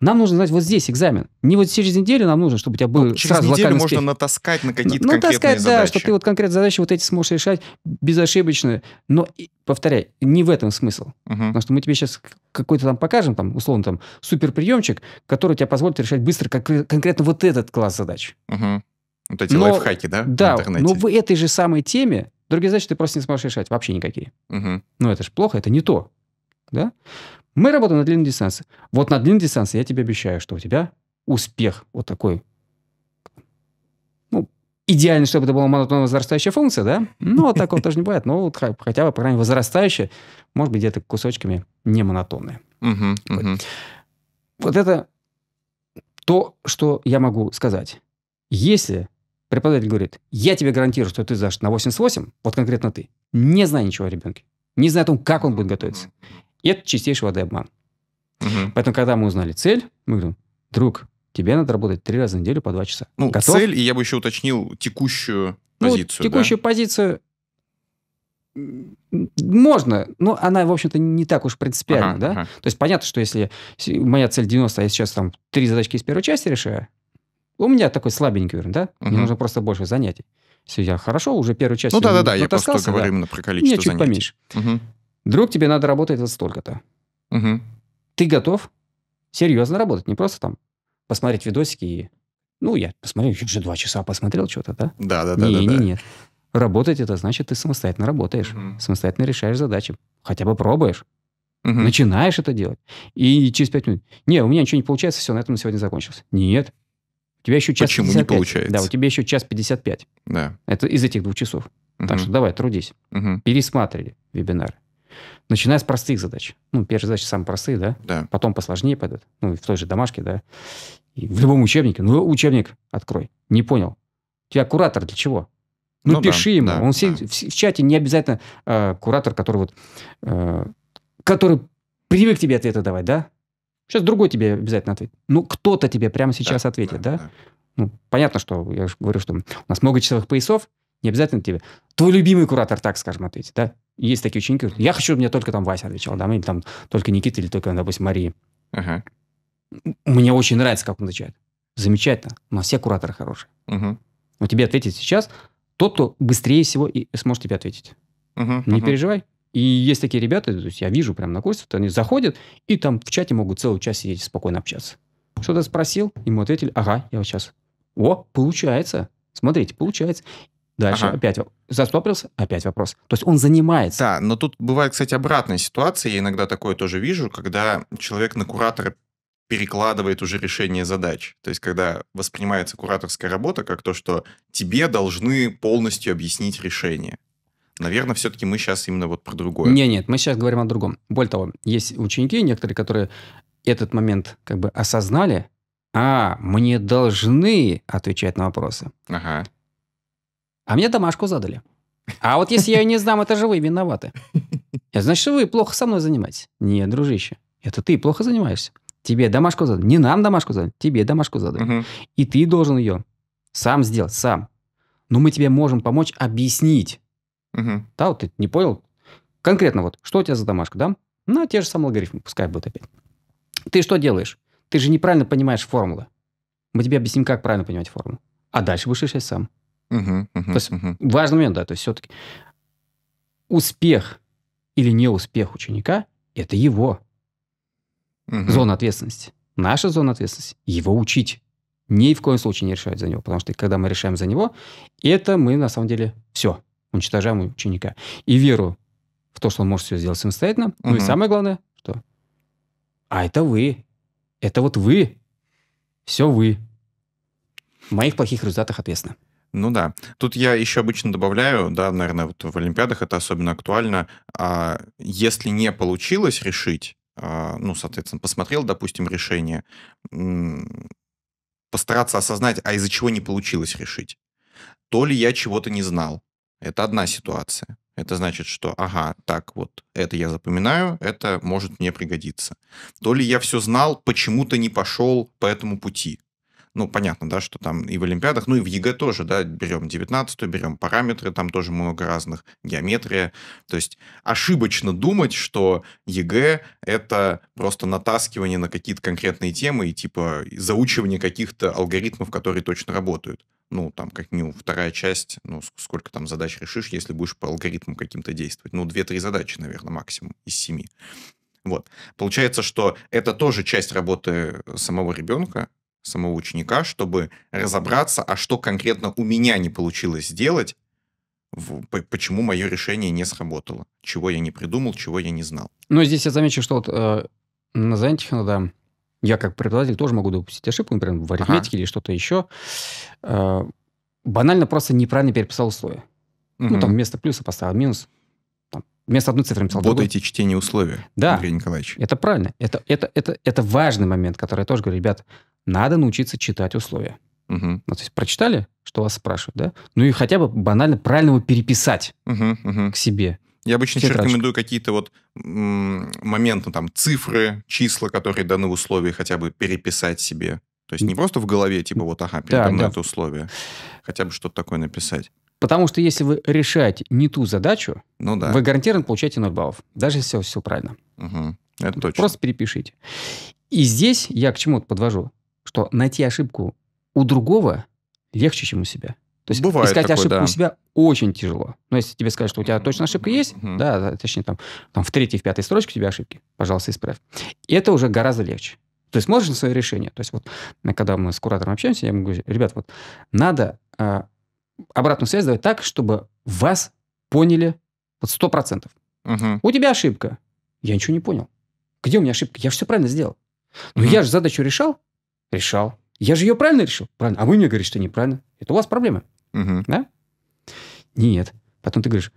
Нам нужно знать вот здесь экзамен. Не вот через неделю нам нужно, чтобы у тебя был ну, сразу через неделю можно натаскать на ну, какие-то ну, конкретные да, задачи. да, что ты вот конкретные задачи вот эти сможешь решать безошибочно. Но, повторяй, не в этом смысл. Угу. Потому что мы тебе сейчас какой-то там покажем, там, условно, там, суперприемчик, который тебе позволит решать быстро как, конкретно вот этот класс задач. Угу. Вот эти но, лайфхаки, да, да в но в этой же самой теме другие задачи ты просто не сможешь решать, вообще никакие. Угу. Ну это же плохо, это не то. Да? Мы работаем на длинном дистанции. Вот на длинном дистанции я тебе обещаю, что у тебя успех вот такой. Ну, идеально, чтобы это была монотонно возрастающая функция, да? Ну, вот такого тоже не бывает. Но вот хотя бы, по крайней мере, возрастающая, может быть, где-то кусочками не монотонная. Вот это то, что я могу сказать. Если преподаватель говорит, я тебе гарантирую, что ты сдашь на 88, вот конкретно ты, не знаю ничего о ребенке, не знаю, о том, как он будет готовиться, и это чистейший воды обман. Угу. Поэтому, когда мы узнали цель, мы говорим, друг, тебе надо работать три раза в неделю по два часа. Ну, Готов? цель, и я бы еще уточнил текущую ну, позицию. Текущую да? позицию можно, но она, в общем-то, не так уж принципиально, ага, да? Ага. То есть понятно, что если моя цель 90, а я сейчас там три задачки из первой части решаю, у меня такой слабенький уровень, да? Угу. Мне нужно просто больше занятий. Все, я хорошо, уже первую часть... Ну да-да-да, я просто говорю да. именно про количество Нет, занятий. чуть поменьше. Угу. Друг, тебе надо работать вот столько-то. Угу. Ты готов серьезно работать, не просто там посмотреть видосики и... Ну, я посмотрел, я уже два часа посмотрел что-то, да? Да, да, да. Не, да, не, да. не. Работать это значит, ты самостоятельно работаешь, угу. самостоятельно решаешь задачи, хотя бы пробуешь. Угу. Начинаешь это делать. И через пять минут. Не, у меня ничего не получается, все, на этом сегодня закончилось. Нет. У тебя еще час Почему 55. не получается? Да, у тебя еще час 55. Да. Это из этих двух часов. Угу. Так что давай, трудись. Угу. Пересматривали вебинар, начиная с простых задач. Ну, первые задачи самые простые, да? Да. Потом посложнее пойдут. Ну, в той же домашке, да? И в любом учебнике. Ну, учебник открой. Не понял. У тебя куратор для чего? Ну, ну пиши да, ему. Да, Он да. Все, в, в чате не обязательно э, куратор, который вот... Э, который привык тебе ответы давать, да? Сейчас другой тебе обязательно ответит. Ну, кто-то тебе прямо сейчас да, ответит, да? да? да. Ну, понятно, что я говорю, что у нас много часовых поясов, не обязательно тебе. Твой любимый куратор, так скажем, ответит, да? есть такие ученики, я хочу, чтобы мне только там Вася отвечал, да, или там только Никита, или только, допустим, Мария. Ага. Мне очень нравится, как он отвечает. Замечательно. Но все кураторы хорошие. Угу. Но тебе ответит сейчас тот, кто быстрее всего и сможет тебе ответить. Угу, Не угу. переживай. И есть такие ребята, то есть я вижу прямо на курсе, они заходят, и там в чате могут целую час сидеть спокойно общаться. Что-то спросил, ему ответили, ага, я вот сейчас. О, получается. Смотрите, получается. Дальше ага. опять застопорился, опять вопрос. То есть он занимается. Да, но тут бывает, кстати, обратная ситуация. Я иногда такое тоже вижу, когда человек на куратора перекладывает уже решение задач. То есть, когда воспринимается кураторская работа как то, что тебе должны полностью объяснить решение. Наверное, все-таки мы сейчас именно вот про другое. Нет, нет, мы сейчас говорим о другом. Более того, есть ученики некоторые, которые этот момент как бы осознали, а, мне должны отвечать на вопросы. Ага. А мне домашку задали. А вот если я ее не знам, это же вы виноваты. Значит, вы плохо со мной занимаетесь. Нет, дружище, это ты плохо занимаешься. Тебе домашку задали. Не нам домашку задали, тебе домашку задали. Угу. И ты должен ее сам сделать, сам. Но мы тебе можем помочь объяснить. Угу. Да, вот ты не понял? Конкретно вот, что у тебя за домашка, да? Ну, те же самые алгоритмы, пускай будут опять. Ты что делаешь? Ты же неправильно понимаешь формулы. Мы тебе объясним, как правильно понимать формулу. А дальше будешь решать сам. Угу, угу, то есть угу. важный момент, да, то есть все-таки успех или неуспех ученика – это его угу. зона ответственности. Наша зона ответственности – его учить. Ни в коем случае не решать за него, потому что когда мы решаем за него, это мы на самом деле все, уничтожаем ученика. И веру в то, что он может все сделать самостоятельно. Угу. Ну и самое главное, что а это вы, это вот вы, все вы. В моих плохих результатах ответственно. Ну да. Тут я еще обычно добавляю, да, наверное, вот в Олимпиадах это особенно актуально. А если не получилось решить, а, ну, соответственно, посмотрел, допустим, решение, постараться осознать, а из-за чего не получилось решить. То ли я чего-то не знал. Это одна ситуация. Это значит, что, ага, так вот, это я запоминаю, это может мне пригодиться. То ли я все знал, почему-то не пошел по этому пути. Ну, понятно, да, что там и в Олимпиадах, ну и в ЕГЭ тоже, да, берем 19-ю, берем параметры, там тоже много разных, геометрия. То есть ошибочно думать, что ЕГЭ — это просто натаскивание на какие-то конкретные темы и типа заучивание каких-то алгоритмов, которые точно работают ну, там, как минимум, вторая часть, ну, сколько там задач решишь, если будешь по алгоритму каким-то действовать. Ну, две-три задачи, наверное, максимум из семи, Вот. Получается, что это тоже часть работы самого ребенка, самого ученика, чтобы разобраться, а что конкретно у меня не получилось сделать, почему мое решение не сработало, чего я не придумал, чего я не знал. Но здесь я замечу, что вот э, на занятиях иногда я как преподаватель тоже могу допустить ошибку, например, в арифметике ага. или что-то еще. Э, банально просто неправильно переписал условия. Угу. Ну, там вместо плюса поставил минус, там, вместо одной цифры написал Вот эти чтения условия, да, Андрей Николаевич. это правильно. Это, это, это, это важный момент, который я тоже говорю, ребят, надо научиться читать условия. Угу. Ну, то есть прочитали, что вас спрашивают, да? Ну и хотя бы банально правильно его переписать угу, угу. к себе. Я обычно еще рекомендую какие-то вот моменты, там, цифры, числа, которые даны в условии, хотя бы переписать себе. То есть не просто в голове, типа вот, ага, передо да, мной да. это условие. Хотя бы что-то такое написать. Потому что если вы решаете не ту задачу, ну, да. вы гарантированно получаете 0 баллов. Даже если все, все правильно. Угу. Это точно. Просто перепишите. И здесь я к чему-то подвожу что найти ошибку у другого легче, чем у себя. То есть Бывает искать такой, ошибку да. у себя очень тяжело. Но если тебе сказать, что у тебя точно ошибка есть, mm-hmm. да, точнее, там, там в третьей, в пятой строчке у тебя ошибки, пожалуйста, исправь. И это уже гораздо легче. То есть можешь на свое решение. То есть вот когда мы с куратором общаемся, я ему говорю, ребят, вот надо э, обратную связь давать так, чтобы вас поняли вот 100%. Угу. У тебя ошибка. Я ничего не понял. Где у меня ошибка? Я все правильно сделал. Но угу. я же задачу решал, Решал. Я же ее правильно решил? Правильно. А вы мне говорите, что неправильно. Это у вас проблема. Угу. Да? Нет. Потом ты говоришь,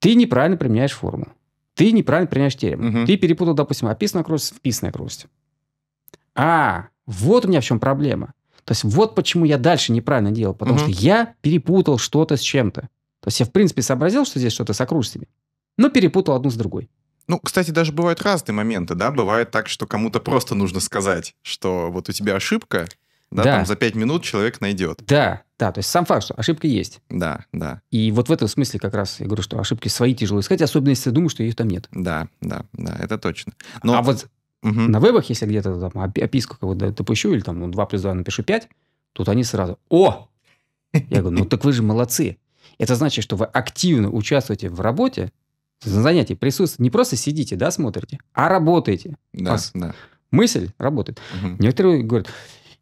ты неправильно применяешь форму. Ты неправильно применяешь термин, Угу. Ты перепутал, допустим, описанную окружность с вписанной окружностью. А, вот у меня в чем проблема. То есть вот почему я дальше неправильно делал. Потому угу. что я перепутал что-то с чем-то. То есть я, в принципе, сообразил, что здесь что-то с окружностями, но перепутал одну с другой. Ну, кстати, даже бывают разные моменты, да? Бывает так, что кому-то просто нужно сказать, что вот у тебя ошибка, да, да. там за пять минут человек найдет. Да, да, то есть сам факт, что ошибка есть. Да, да. И вот в этом смысле как раз я говорю, что ошибки свои тяжело искать, особенно если думаю, что их там нет. Да, да, да, это точно. Но... А вот угу. на вебах, если где-то там описку кого-то допущу, или там ну, 2 плюс 2 напишу 5, тут они сразу, о! Я говорю, ну так вы же молодцы. Это значит, что вы активно участвуете в работе, на занятии присутствуете. Не просто сидите, да, смотрите, а работаете. Да, Пас. да. Мысль работает. Угу. Некоторые говорят,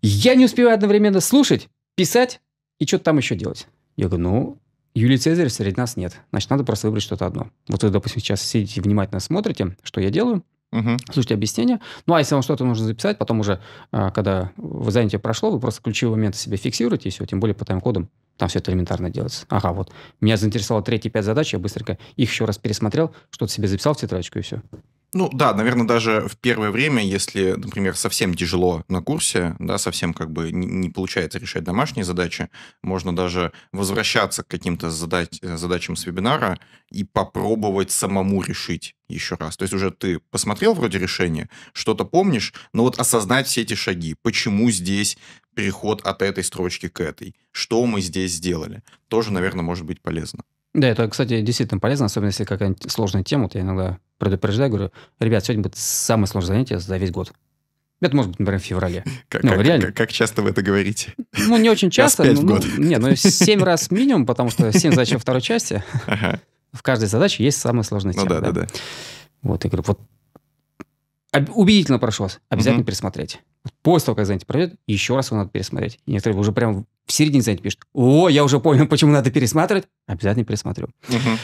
я не успеваю одновременно слушать, писать и что-то там еще делать. Я говорю, ну, Юлий Цезарь среди нас нет. Значит, надо просто выбрать что-то одно. Вот вы, допустим, сейчас сидите внимательно смотрите, что я делаю, Угу. Слушайте объяснение. Ну, а если вам что-то нужно записать, потом уже, а, когда занятие прошло, вы просто ключевые моменты себе фиксируете, и все, тем более по тайм-кодам там все это элементарно делается. Ага, вот. Меня заинтересовало третьи пять задач, я быстренько их еще раз пересмотрел, что-то себе записал в тетрадочку и все. Ну да, наверное, даже в первое время, если, например, совсем тяжело на курсе, да, совсем как бы не, не получается решать домашние задачи, можно даже возвращаться к каким-то задать э, задачам с вебинара и попробовать самому решить еще раз. То есть уже ты посмотрел вроде решение, что-то помнишь, но вот осознать все эти шаги, почему здесь переход от этой строчки к этой, что мы здесь сделали, тоже, наверное, может быть полезно. Да, это, кстати, действительно полезно, особенно если какая-нибудь сложная тема. Вот я иногда предупреждаю, говорю, ребят, сегодня будет самое сложное занятие за весь год. Это может быть, например, в феврале. Как, ну, как, реально. Как, как часто вы это говорите? Ну, не очень часто. Раз пять в ну, год. Ну, не, ну, семь раз минимум, потому что семь задач во второй части. Ага. В каждой задаче есть самая сложная ну тема. Ну да, да, да. Вот, я говорю, вот убедительно прошу вас, обязательно угу. пересмотреть. После того, как занятие пройдет, еще раз его надо пересмотреть. И некоторые уже прям в середине занятия пишет, о, я уже понял, почему надо пересматривать, обязательно пересмотрю. Угу.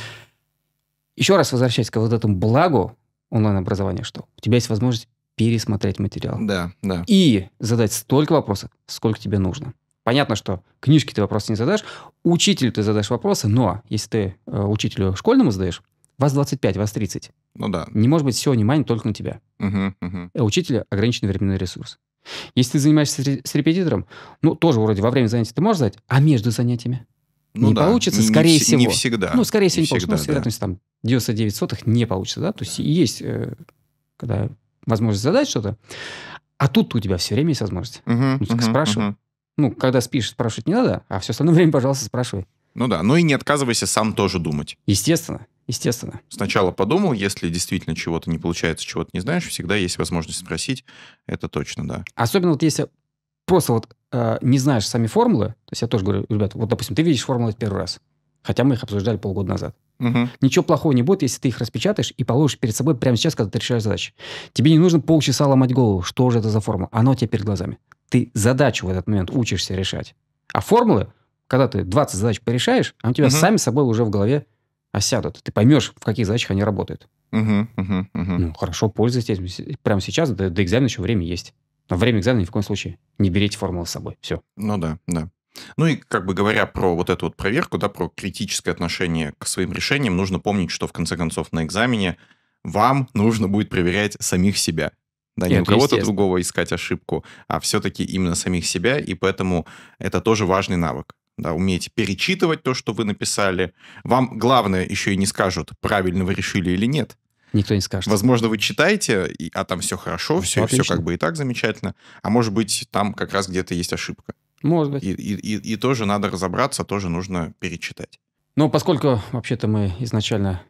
Еще раз возвращаясь к вот этому благу онлайн-образования, что у тебя есть возможность пересмотреть материал. Да, да. И задать столько вопросов, сколько тебе нужно. Понятно, что книжки ты вопросы не задашь, учителю ты задашь вопросы, но если ты э, учителю школьному задаешь, вас 25, вас 30. Ну да. Не может быть все внимание только на тебя. Угу, угу. Учителя ограничен временной ресурс. Если ты занимаешься с репетитором, ну, тоже вроде во время занятий ты можешь знать, а между занятиями? Ну, не да. получится, скорее не, всего. Не всегда. Ну, скорее всего, не, не всегда, получится. Ну, с вероятностью там 99 сотых не получится, да? То есть есть, э, когда возможность задать что-то, а тут у тебя все время есть возможность. Угу, ну, так типа, угу, спрашивай. Угу. Ну, когда спишь, спрашивать не надо, а все остальное время, пожалуйста, спрашивай. Ну да, ну и не отказывайся сам тоже думать. Естественно, естественно. Сначала подумал, если действительно чего-то не получается, чего-то не знаешь, всегда есть возможность спросить, это точно, да. Особенно вот если просто вот э, не знаешь сами формулы, то есть я тоже говорю, ребят, вот, допустим, ты видишь формулы в первый раз, хотя мы их обсуждали полгода назад. Угу. Ничего плохого не будет, если ты их распечатаешь и положишь перед собой прямо сейчас, когда ты решаешь задачи. Тебе не нужно полчаса ломать голову, что же это за формула. она у тебя перед глазами. Ты задачу в этот момент учишься решать. А формулы когда ты 20 задач порешаешь, они у тебя угу. сами собой уже в голове осядут. Ты поймешь, в каких задачах они работают. Угу, угу, угу. Ну, хорошо, пользуйтесь этим. Прямо сейчас, до, до экзамена еще время есть. Но время экзамена ни в коем случае не берите формулы с собой. Все. Ну да, да. Ну и как бы говоря про вот эту вот проверку, да, про критическое отношение к своим решениям, нужно помнить, что в конце концов на экзамене вам нужно будет проверять самих себя. Да, не Нет, у кого-то другого искать ошибку, а все-таки именно самих себя, и поэтому это тоже важный навык да, умеете перечитывать то, что вы написали. Вам главное еще и не скажут, правильно вы решили или нет. Никто не скажет. Возможно, вы читаете, а там все хорошо, все, ну, все как бы и так замечательно. А может быть, там как раз где-то есть ошибка. Может быть. И, и, и, и тоже надо разобраться, тоже нужно перечитать. Но поскольку вообще-то мы изначально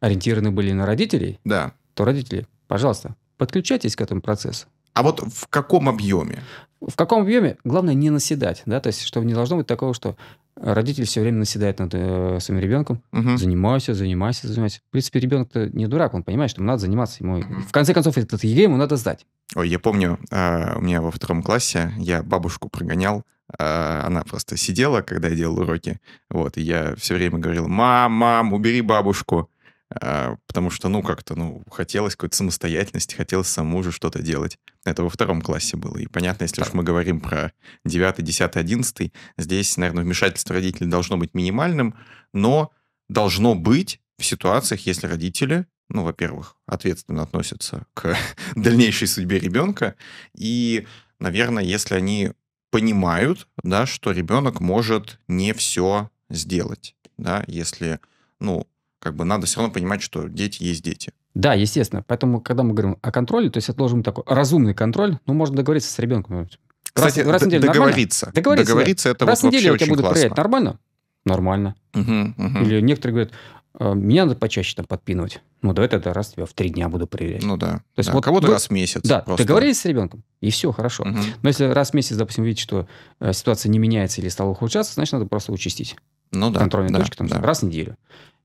ориентированы были на родителей, да. то родители, пожалуйста, подключайтесь к этому процессу. А вот в каком объеме? В каком объеме? Главное не наседать, да, то есть чтобы не должно быть такого, что родители все время наседают над э, своим ребенком, угу. занимайся, занимайся, занимайся. В принципе, ребенок-то не дурак, он понимает, что ему надо заниматься, ему угу. в конце концов этот ЕГЭ ему надо сдать. Ой, я помню, э, у меня во втором классе я бабушку прогонял, э, она просто сидела, когда я делал уроки, вот, и я все время говорил, мам, мам, убери бабушку, а, потому что, ну, как-то, ну, хотелось какой-то самостоятельности, хотелось самому же что-то делать. Это во втором классе было. И понятно, если так. уж мы говорим про 9, 10, 11, здесь, наверное, вмешательство родителей должно быть минимальным, но должно быть в ситуациях, если родители, ну, во-первых, ответственно относятся к дальнейшей судьбе ребенка, и, наверное, если они понимают, да, что ребенок может не все сделать, да, если, ну, как бы надо все равно понимать, что дети есть дети. Да, естественно. Поэтому, когда мы говорим о контроле, то есть это должен быть такой разумный контроль. Ну, можно договориться с ребенком. Кстати, раз, раз в неделю договориться. Нормально? Договориться. Договориться это раз вот в неделю вообще я тебя Нормально? Нормально. Угу, угу. Или некоторые говорят, «Э, меня надо почаще там подпинывать. Ну, давай тогда раз я в три дня буду проверять. Ну, да. То есть да. вот Кого-то вы... раз в месяц. Да, просто. договорились с ребенком, и все, хорошо. Угу. Но если раз в месяц, допустим, видите, что э, ситуация не меняется или стала ухудшаться, значит, надо просто участить. Ну, да. Контрольные да, точки, там, да. раз в неделю.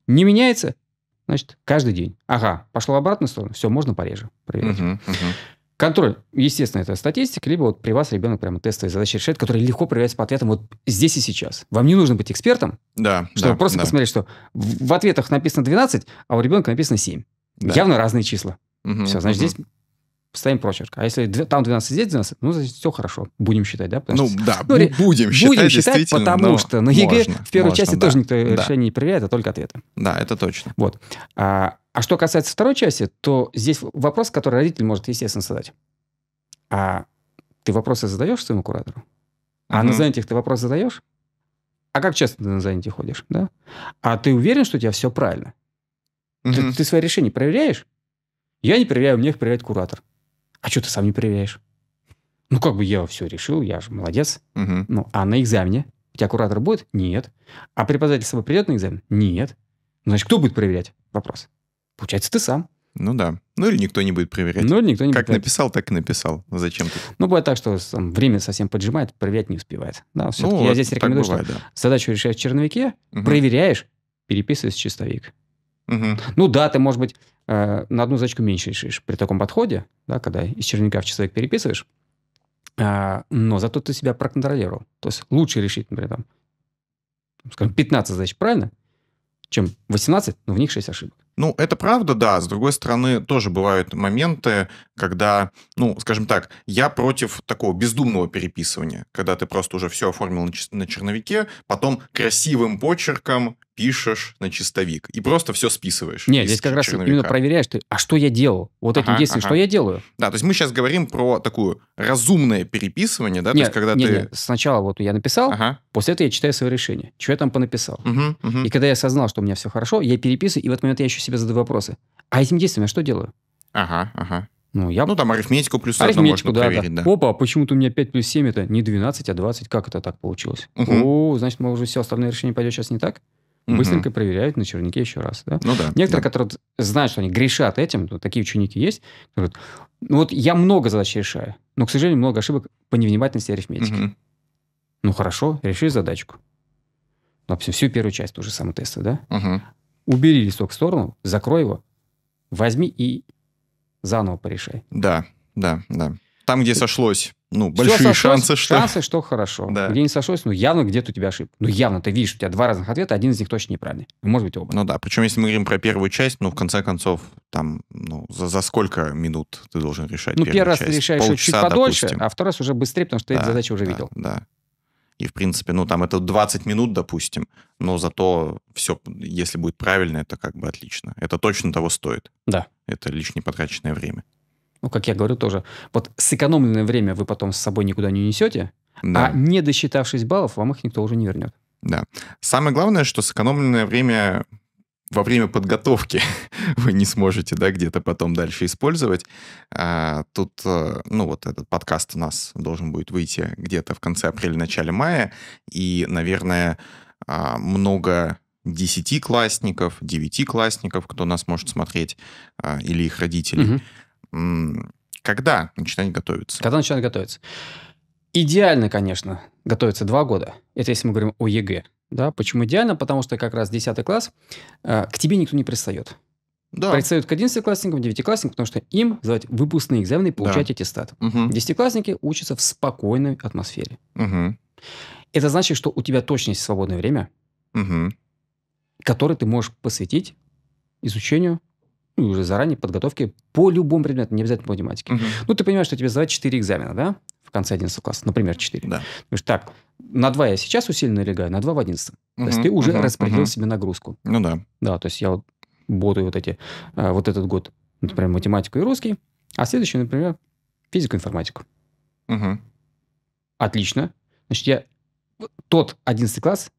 Не меняется? Значит, каждый день. Ага, пошло в обратную сторону, все, можно пореже проверять. Угу, угу. Контроль, естественно, это статистика, либо вот при вас ребенок прямо тестовые задачи решает, которые легко проверяются по ответам вот здесь и сейчас. Вам не нужно быть экспертом, да, чтобы да, просто да. посмотреть, что в, в ответах написано 12, а у ребенка написано 7. Да. Явно разные числа. Угу, все, значит, угу. здесь поставим прочерк. А если там 12, здесь 12, ну, значит, все хорошо. Будем считать, да? Ну, потому ну, что, да, ну, будем, будем считать, будем считать потому что на ЕГЭ можно, в первой можно, части да, тоже никто да. решение не проверяет, а только ответы. Да, это точно. Вот. А, а что касается второй части, то здесь вопрос, который родитель может, естественно, задать. А ты вопросы задаешь своему куратору? А mm на занятиях ты вопрос задаешь? А как часто ты на занятия ходишь, да? А ты уверен, что у тебя все правильно? mm Ты, ты свои решения проверяешь? Я не проверяю, мне их проверяет куратор а что ты сам не проверяешь? Ну, как бы я все решил, я же молодец. Угу. Ну, а на экзамене у тебя куратор будет? Нет. А преподаватель с собой придет на экзамен? Нет. Ну, значит, кто будет проверять? Вопрос. Получается, ты сам. Ну да. Ну или никто не будет проверять. Ну или никто не Как будет написал, так и написал. Зачем ты? Ну бывает так, что там, время совсем поджимает, проверять не успевает. Да, все-таки ну, я вот здесь рекомендую, бывает, что да. задачу решаешь в черновике, угу. проверяешь, переписываешь чистовик. Угу. Ну да, ты, может быть, э, на одну зачку меньше решишь при таком подходе, да, когда из черника в человек переписываешь, э, но зато ты себя проконтролировал. То есть лучше решить, например, там, скажем, 15 задач правильно, чем 18, но в них 6 ошибок. Ну, это правда, да. С другой стороны, тоже бывают моменты, когда, ну, скажем так, я против такого бездумного переписывания, когда ты просто уже все оформил на черновике, потом красивым почерком пишешь на чистовик и просто все списываешь. Нет, здесь как черновика. раз именно проверяешь, ты, а что я делал? Вот ага, этим действием, ага. что я делаю? Да, то есть мы сейчас говорим про такое разумное переписывание, да? Нет, то есть когда нет, ты... нет, сначала вот я написал, ага. после этого я читаю свое решение, что я там понаписал. Угу, угу. И когда я осознал, что у меня все хорошо, я переписываю, и в этот момент я еще себе задаю вопросы. А этим действием я что делаю? Ага, ага. Ну, я... ну там арифметику плюс арифметику, можно да, проверить, да. да. Опа, а почему-то у меня 5 плюс 7 это не 12, а 20. Как это так получилось? Угу. О, значит, уже все остальные решения пойдет сейчас не так? Быстренько проверяют на чернике еще раз. Да? Ну да. Некоторые, да. которые знают, что они грешат этим, такие ученики есть, говорят, ну вот я много задач решаю, но, к сожалению, много ошибок по невнимательности арифметики. Угу. Ну хорошо, реши задачку. Ну, допустим, всю первую часть тоже самого теста, да? Угу. Убери листок в сторону, закрой его, возьми и заново порешай. Да, да, да. Там, где э, сошлось, ну, большие сошлось, шансы, что... Шансы, что хорошо. Да. Где не сошлось, ну, явно где-то у тебя ошибка. Ну, явно ты видишь, у тебя два разных ответа, один из них точно неправильный. Ну, может быть, оба. Ну да, причем если мы говорим про первую часть, ну, в конце концов, там, ну, за, за сколько минут ты должен решать Ну, первый раз часть? ты решаешь Полчаса, чуть подольше, допустим. а второй раз уже быстрее, потому что да, ты эту задачу уже да, видел. Да, и, в принципе, ну, там это 20 минут, допустим, но зато все, если будет правильно, это как бы отлично. Это точно того стоит. Да. Это лишнее потраченное время. Ну, как я говорю тоже, вот сэкономленное время вы потом с собой никуда не несете, а да. а не досчитавшись баллов, вам их никто уже не вернет. Да. Самое главное, что сэкономленное время во время подготовки вы не сможете, да, где-то потом дальше использовать. А, тут, э, ну, вот этот подкаст у нас должен будет выйти где-то в конце апреля, начале мая, и, наверное, а, много десятиклассников, девятиклассников, кто нас может смотреть, а, или их родителей. Угу. Когда начинать готовиться? Когда начинать готовиться? Идеально, конечно, готовиться два года. Это если мы говорим о ЕГЭ. Да, почему идеально? Потому что как раз 10 класс э, к тебе никто не пристает. Да. Предстают к 11-классникам, 9-классникам, потому что им сдавать выпускные экзамены и получать да. аттестат. Угу. 10-классники учатся в спокойной атмосфере. Угу. Это значит, что у тебя точно есть свободное время, угу. которое ты можешь посвятить изучению ну, уже заранее подготовке по любому предмету, не обязательно по математике. Угу. Ну, ты понимаешь, что тебе сдавать 4 экзамена, да? В конце 11 класса, например, 4. Да. Ты говоришь, так, на 2 я сейчас усиленно легаю, на 2 в 11. Угу, то есть ты уже угу, распределил угу. себе нагрузку. Ну да. Да, то есть я вот бодаю вот эти, э, вот этот год, например, математику и русский, а следующий, например, физику и информатику. Угу. Отлично. Значит, я тот 11 класс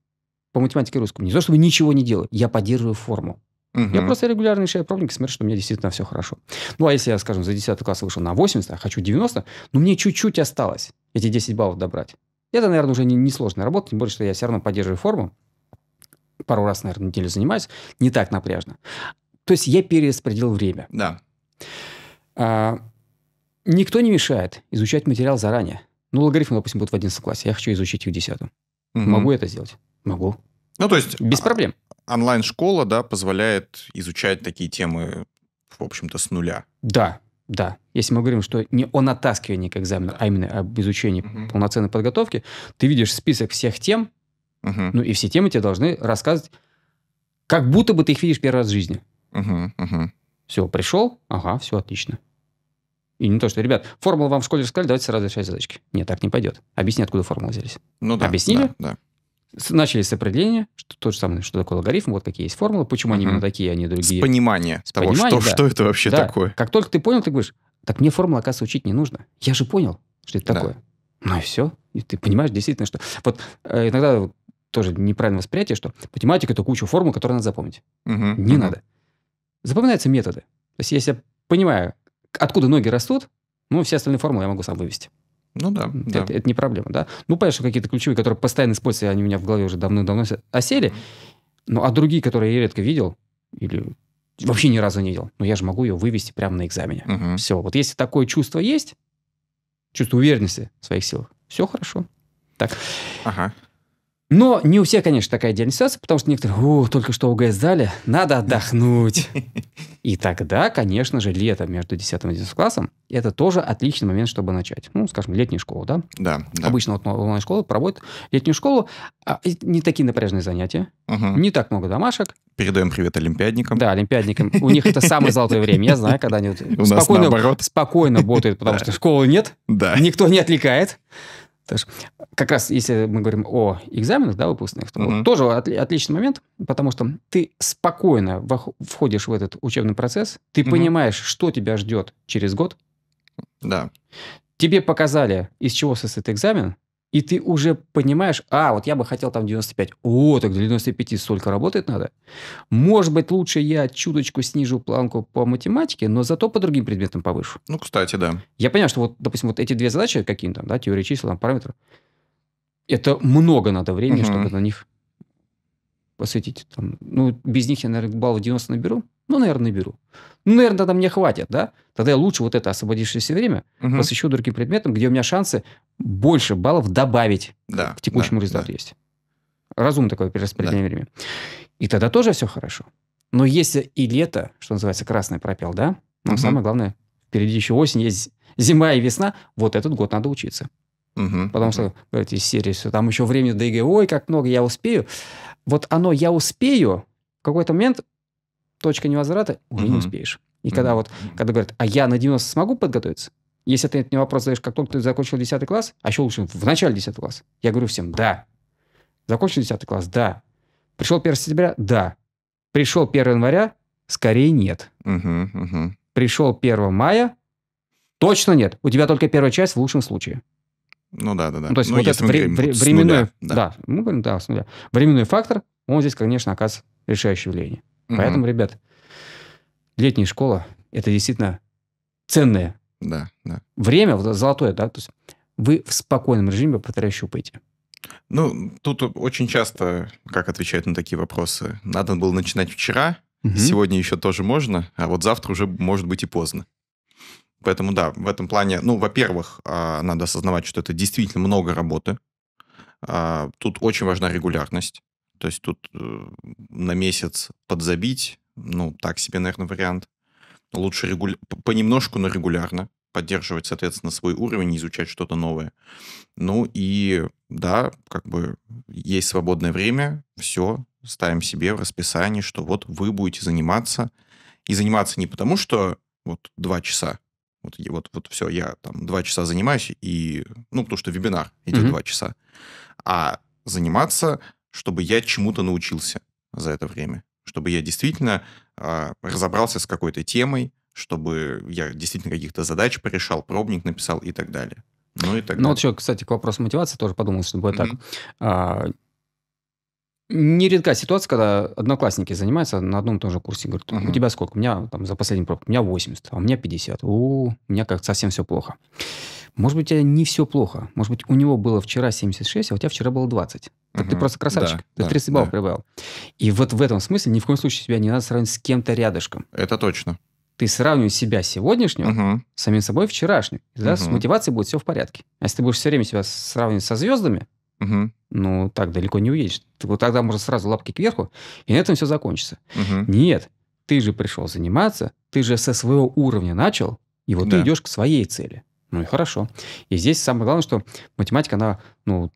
по математике и русскому, не то чтобы ничего не делаю, я поддерживаю форму. Угу. Я просто регулярно решаю пробники, смотрю, что у меня действительно все хорошо. Ну, а если я, скажем, за 10 класс вышел на 80, а хочу 90, ну, мне чуть-чуть осталось эти 10 баллов добрать. Это, наверное, уже несложная не, не работа, тем более, что я все равно поддерживаю форму. Пару раз, наверное, в неделю занимаюсь. Не так напряжно. То есть я перераспределил время. Да. А, никто не мешает изучать материал заранее. Ну, логарифм, допустим, будет в 11 классе. Я хочу изучить их в 10. Угу. Могу это сделать? Могу. Ну, то есть... Без а, проблем. Онлайн-школа, да, позволяет изучать такие темы, в общем-то, с нуля. Да, да, если мы говорим, что не о натаскивании к экзамену, да. а именно об изучении угу. полноценной подготовки, ты видишь список всех тем, угу. ну и все темы тебе должны рассказывать, как будто бы ты их видишь первый раз в жизни. Угу, угу. Все, пришел, ага, все отлично. И не то, что, ребят, формулу вам в школе рассказали, давайте сразу решать задачки. Нет, так не пойдет. Объясни, откуда формулы взялись. Ну да. Объяснили? Да, да начали с определения, что то же самое, что такое логарифм, вот какие есть формулы, почему они именно такие, а не другие. С понимания с того, понимания, что, да. что это вообще да. такое. Как только ты понял, ты говоришь, так мне формулы, оказывается, учить не нужно. Я же понял, что это да. такое. Ну и все. И ты понимаешь действительно, что... Вот э, иногда тоже неправильное восприятие, что математика – это куча формул, которые надо запомнить. mm Не mm надо. Запоминаются методы. То есть если я понимаю, откуда ноги растут, ну, все остальные формулы я могу сам вывести. Ну да. Это, да. это не проблема, да. Ну, понятно, какие-то ключевые, которые постоянно используются, они у меня в голове уже давно-давно осели. Ну, а другие, которые я редко видел, или вообще ни разу не видел, но ну, я же могу ее вывести прямо на экзамене. Угу. Все. Вот если такое чувство есть, чувство уверенности в своих силах, все хорошо. Так. Ага. Но не у всех, конечно, такая идеальная ситуация, потому что некоторые, о, только что ОГЭ сдали, надо отдохнуть. И тогда, конечно же, лето между 10 и 11 классом, это тоже отличный момент, чтобы начать. Ну, скажем, летнюю школу, да? Да. да. Обычно вот онлайн-школа проводит летнюю школу, а, не такие напряженные занятия, угу. не так много домашек. Передаем привет олимпиадникам. Да, олимпиадникам. У них это самое золотое время, я знаю, когда они спокойно работают, потому что школы нет, никто не отвлекает. Потому как раз если мы говорим о экзаменах, да, выпускных, то угу. вот тоже от, отличный момент, потому что ты спокойно входишь в этот учебный процесс, ты угу. понимаешь, что тебя ждет через год. Да. Тебе показали, из чего состоит экзамен, и ты уже понимаешь, а, вот я бы хотел там 95. О, так для 95 столько работать надо. Может быть, лучше я чуточку снижу планку по математике, но зато по другим предметам повышу. Ну, кстати, да. Я понимаю, что вот, допустим, вот эти две задачи, какие там, да, теория чисел, там, параметры, это много надо времени, угу. чтобы на них посвятить. Там, ну, без них я, наверное, баллов 90 наберу, ну, наверное, беру. Ну, наверное, тогда мне хватит, да? Тогда я лучше вот это освободившееся время угу. посвящу другим предметам, где у меня шансы больше баллов добавить да, к текущему да, результату да. есть. Разум такое перераспределение да. времени. И тогда тоже все хорошо. Но если и лето, что называется, красный пропел, да? Но угу. самое главное, впереди еще осень, есть зима и весна. Вот этот год надо учиться. Угу. Потому что, говорите, из серии все, там еще времени до ЕГЭ, ой, как много, я успею. Вот оно «я успею» в какой-то момент точка невозврата, уже угу. не успеешь. И когда вот, когда говорят, а я на 90 смогу подготовиться, если ты мне вопрос задаешь, как только ты закончил 10 класс, а еще лучше в начале 10 класс, я говорю всем, да. Закончил 10 класс, да. Пришел 1 сентября, да. Пришел 1 января, скорее нет. Угу, угу. Пришел 1 мая, точно нет. У тебя только первая часть в лучшем случае. Ну да, да, да. Ну, то есть ну, вот этот вре- вре- временной, нуля, да. да, мы говорим, да, с нуля. Временной фактор, он здесь, конечно, оказывает решающее влияние. Угу. Поэтому, ребят, летняя школа – это действительно ценное да, да. время, золотое, да, то есть вы в спокойном режиме повторяю, щупаете. Ну, тут очень часто, как отвечают на такие вопросы, надо было начинать вчера, угу. сегодня еще тоже можно, а вот завтра уже может быть и поздно. Поэтому да, в этом плане, ну, во-первых, а, надо осознавать, что это действительно много работы. А, тут очень важна регулярность. То есть тут э, на месяц подзабить, ну, так себе, наверное, вариант. Лучше регуля... понемножку, но регулярно поддерживать, соответственно, свой уровень, изучать что-то новое. Ну и да, как бы есть свободное время, все, ставим себе в расписании, что вот вы будете заниматься. И заниматься не потому, что вот два часа, вот, вот, вот все, я там два часа занимаюсь, и, ну, потому что вебинар идет mm-hmm. два часа, а заниматься чтобы я чему-то научился за это время, чтобы я действительно э, разобрался с какой-то темой, чтобы я действительно каких-то задач порешал, пробник написал и так далее. Ну и так. Ну вот еще, кстати, к вопросу мотивации тоже подумал, что будет mm-hmm. так. А, Нередка ситуация, когда одноклассники занимаются на одном и том же курсе. Говорят, угу. у тебя сколько? У меня там за последний пробок, у меня 80, а у меня 50. У, у меня как совсем все плохо. Может быть, у тебя не все плохо. Может быть, у него было вчера 76, а у тебя вчера было 20. Так угу. ты просто красавчик. Да, ты да, 30 баллов да. прибавил. И вот в этом смысле ни в коем случае тебя не надо сравнивать с кем-то рядышком. Это точно. Ты сравниваешь себя сегодняшнего угу. с самим собой вчерашним. Да, угу. с мотивацией будет все в порядке. А если ты будешь все время себя сравнивать со звездами, угу ну, так далеко не уедешь. Вот тогда можно сразу лапки кверху, и на этом все закончится. Угу. Нет, ты же пришел заниматься, ты же со своего уровня начал, и вот да. ты идешь к своей цели. Ну и хорошо. И здесь самое главное, что математика, она, ну,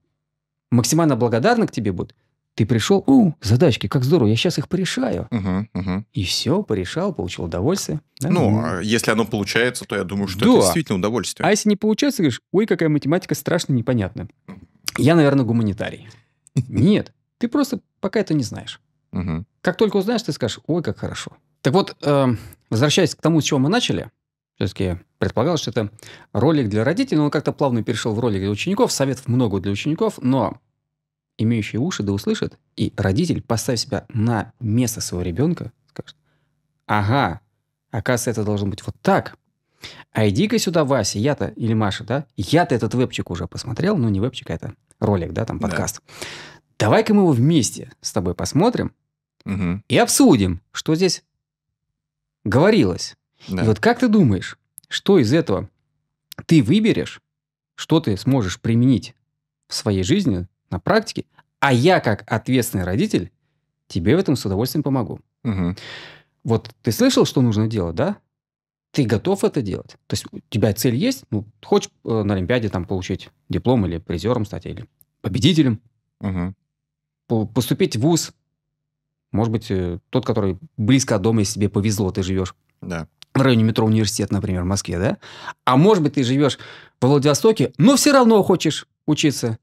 максимально благодарна к тебе будет. Ты пришел, у, задачки, как здорово, я сейчас их порешаю. Угу, угу. И все, порешал, получил удовольствие. Да? Ну, а если оно получается, то я думаю, что да. это действительно удовольствие. А если не получается, говоришь, ой, какая математика страшно непонятная. Угу. Я, наверное, гуманитарий. Нет, ты просто пока это не знаешь. Угу. Как только узнаешь, ты скажешь, ой, как хорошо. Так вот, э, возвращаясь к тому, с чего мы начали, все-таки я предполагал, что это ролик для родителей, но он как-то плавно перешел в ролик для учеников, советов много для учеников, но имеющие уши да услышат, и родитель, поставив себя на место своего ребенка, скажет, ага, оказывается, это должно быть вот так. А иди-ка сюда, Вася, я-то, или Маша, да, я-то этот вебчик уже посмотрел, ну не вебчик, а это ролик, да, там подкаст. Да. Давай-ка мы его вместе с тобой посмотрим угу. и обсудим, что здесь говорилось. Да. И вот как ты думаешь, что из этого ты выберешь, что ты сможешь применить в своей жизни, на практике, а я как ответственный родитель тебе в этом с удовольствием помогу. Угу. Вот ты слышал, что нужно делать, да? ты готов это делать? То есть у тебя цель есть? Ну, хочешь э, на Олимпиаде там получить диплом или призером стать, или победителем? Угу. По поступить в ВУЗ. Может быть, э, тот, который близко от дома, если тебе повезло, ты живешь. Да. В районе метро университет, например, в Москве, да? А может быть, ты живешь во Владивостоке, но все равно хочешь учиться.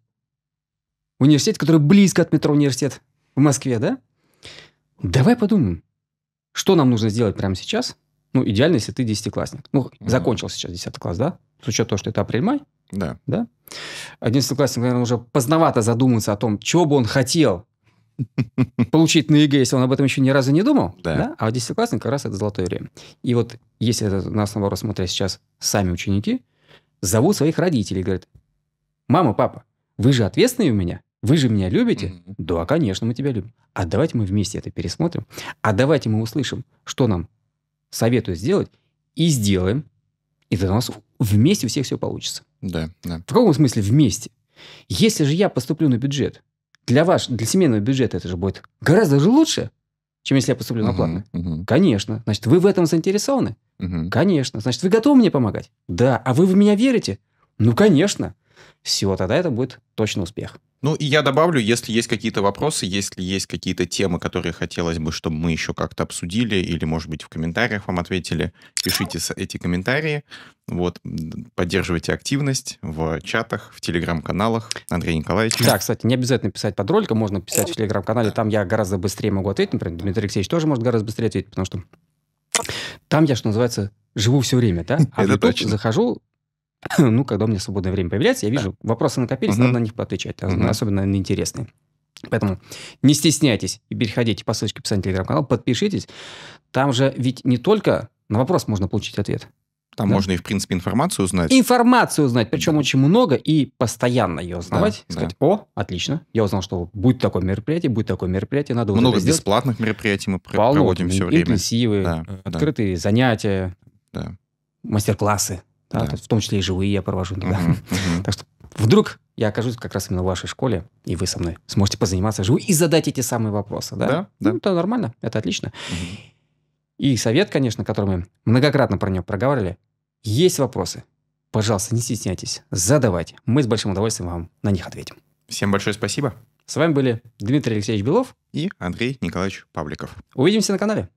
в университете который близко от метро университет в Москве, да? Давай подумаем, что нам нужно сделать прямо сейчас – ну, идеально, если ты десятиклассник. Ну, mm-hmm. закончил сейчас десятый класс, да? С учетом того, что это апрель-май. Да. Да? Одиннадцатиклассник, наверное, уже поздновато задуматься о том, чего бы он хотел получить на ЕГЭ, если он об этом еще ни разу не думал. Да. да? А десятиклассник как раз это золотое время. И вот если это нас, наоборот, смотря сейчас сами ученики, зовут своих родителей, говорят, мама, папа, вы же ответственные у меня, вы же меня любите? Mm-hmm. Да, конечно, мы тебя любим. А давайте мы вместе это пересмотрим. А давайте мы услышим, что нам советую сделать, и сделаем. И тогда у нас вместе у всех все получится. Да, да. В каком смысле вместе? Если же я поступлю на бюджет, для ваш, для семейного бюджета это же будет гораздо же лучше, чем если я поступлю на платный. Угу, угу. Конечно. Значит, вы в этом заинтересованы? Угу. Конечно. Значит, вы готовы мне помогать? Да. А вы в меня верите? Ну, конечно. Все, тогда это будет точно успех. Ну, и я добавлю, если есть какие-то вопросы, если есть какие-то темы, которые хотелось бы, чтобы мы еще как-то обсудили, или, может быть, в комментариях вам ответили, пишите эти комментарии. Вот, поддерживайте активность в чатах, в телеграм-каналах Андрей Николаевич. Да, кстати, не обязательно писать под роликом, можно писать в телеграм-канале, там я гораздо быстрее могу ответить, например, Дмитрий Алексеевич тоже может гораздо быстрее ответить, потому что там я, что называется, живу все время, да? А Это точно. захожу, ну, когда у меня свободное время появляется, я вижу, да. вопросы накопились, угу. надо на них поотвечать, угу. особенно на интересные. Поэтому не стесняйтесь и переходите по ссылочке в описании телеграм-канала, подпишитесь. Там же ведь не только на вопрос можно получить ответ. Там да? можно и, в принципе, информацию узнать. Информацию узнать, причем да. очень много, и постоянно ее узнавать. Да, сказать, да. о, отлично, я узнал, что будет такое мероприятие, будет такое мероприятие, надо Много бесплатных мероприятий мы Полно, проводим все время. Интенсивы, да, открытые да. занятия, да. мастер-классы да, да. в том числе и живые я провожу иногда. Угу, угу. Так что вдруг я окажусь как раз именно в вашей школе, и вы со мной сможете позаниматься живу и задать эти самые вопросы. Да, да. да. Ну, это нормально, это отлично. Угу. И совет, конечно, который мы многократно про него проговаривали, есть вопросы, пожалуйста, не стесняйтесь, задавайте. Мы с большим удовольствием вам на них ответим. Всем большое спасибо. С вами были Дмитрий Алексеевич Белов и Андрей Николаевич Павликов. Увидимся на канале.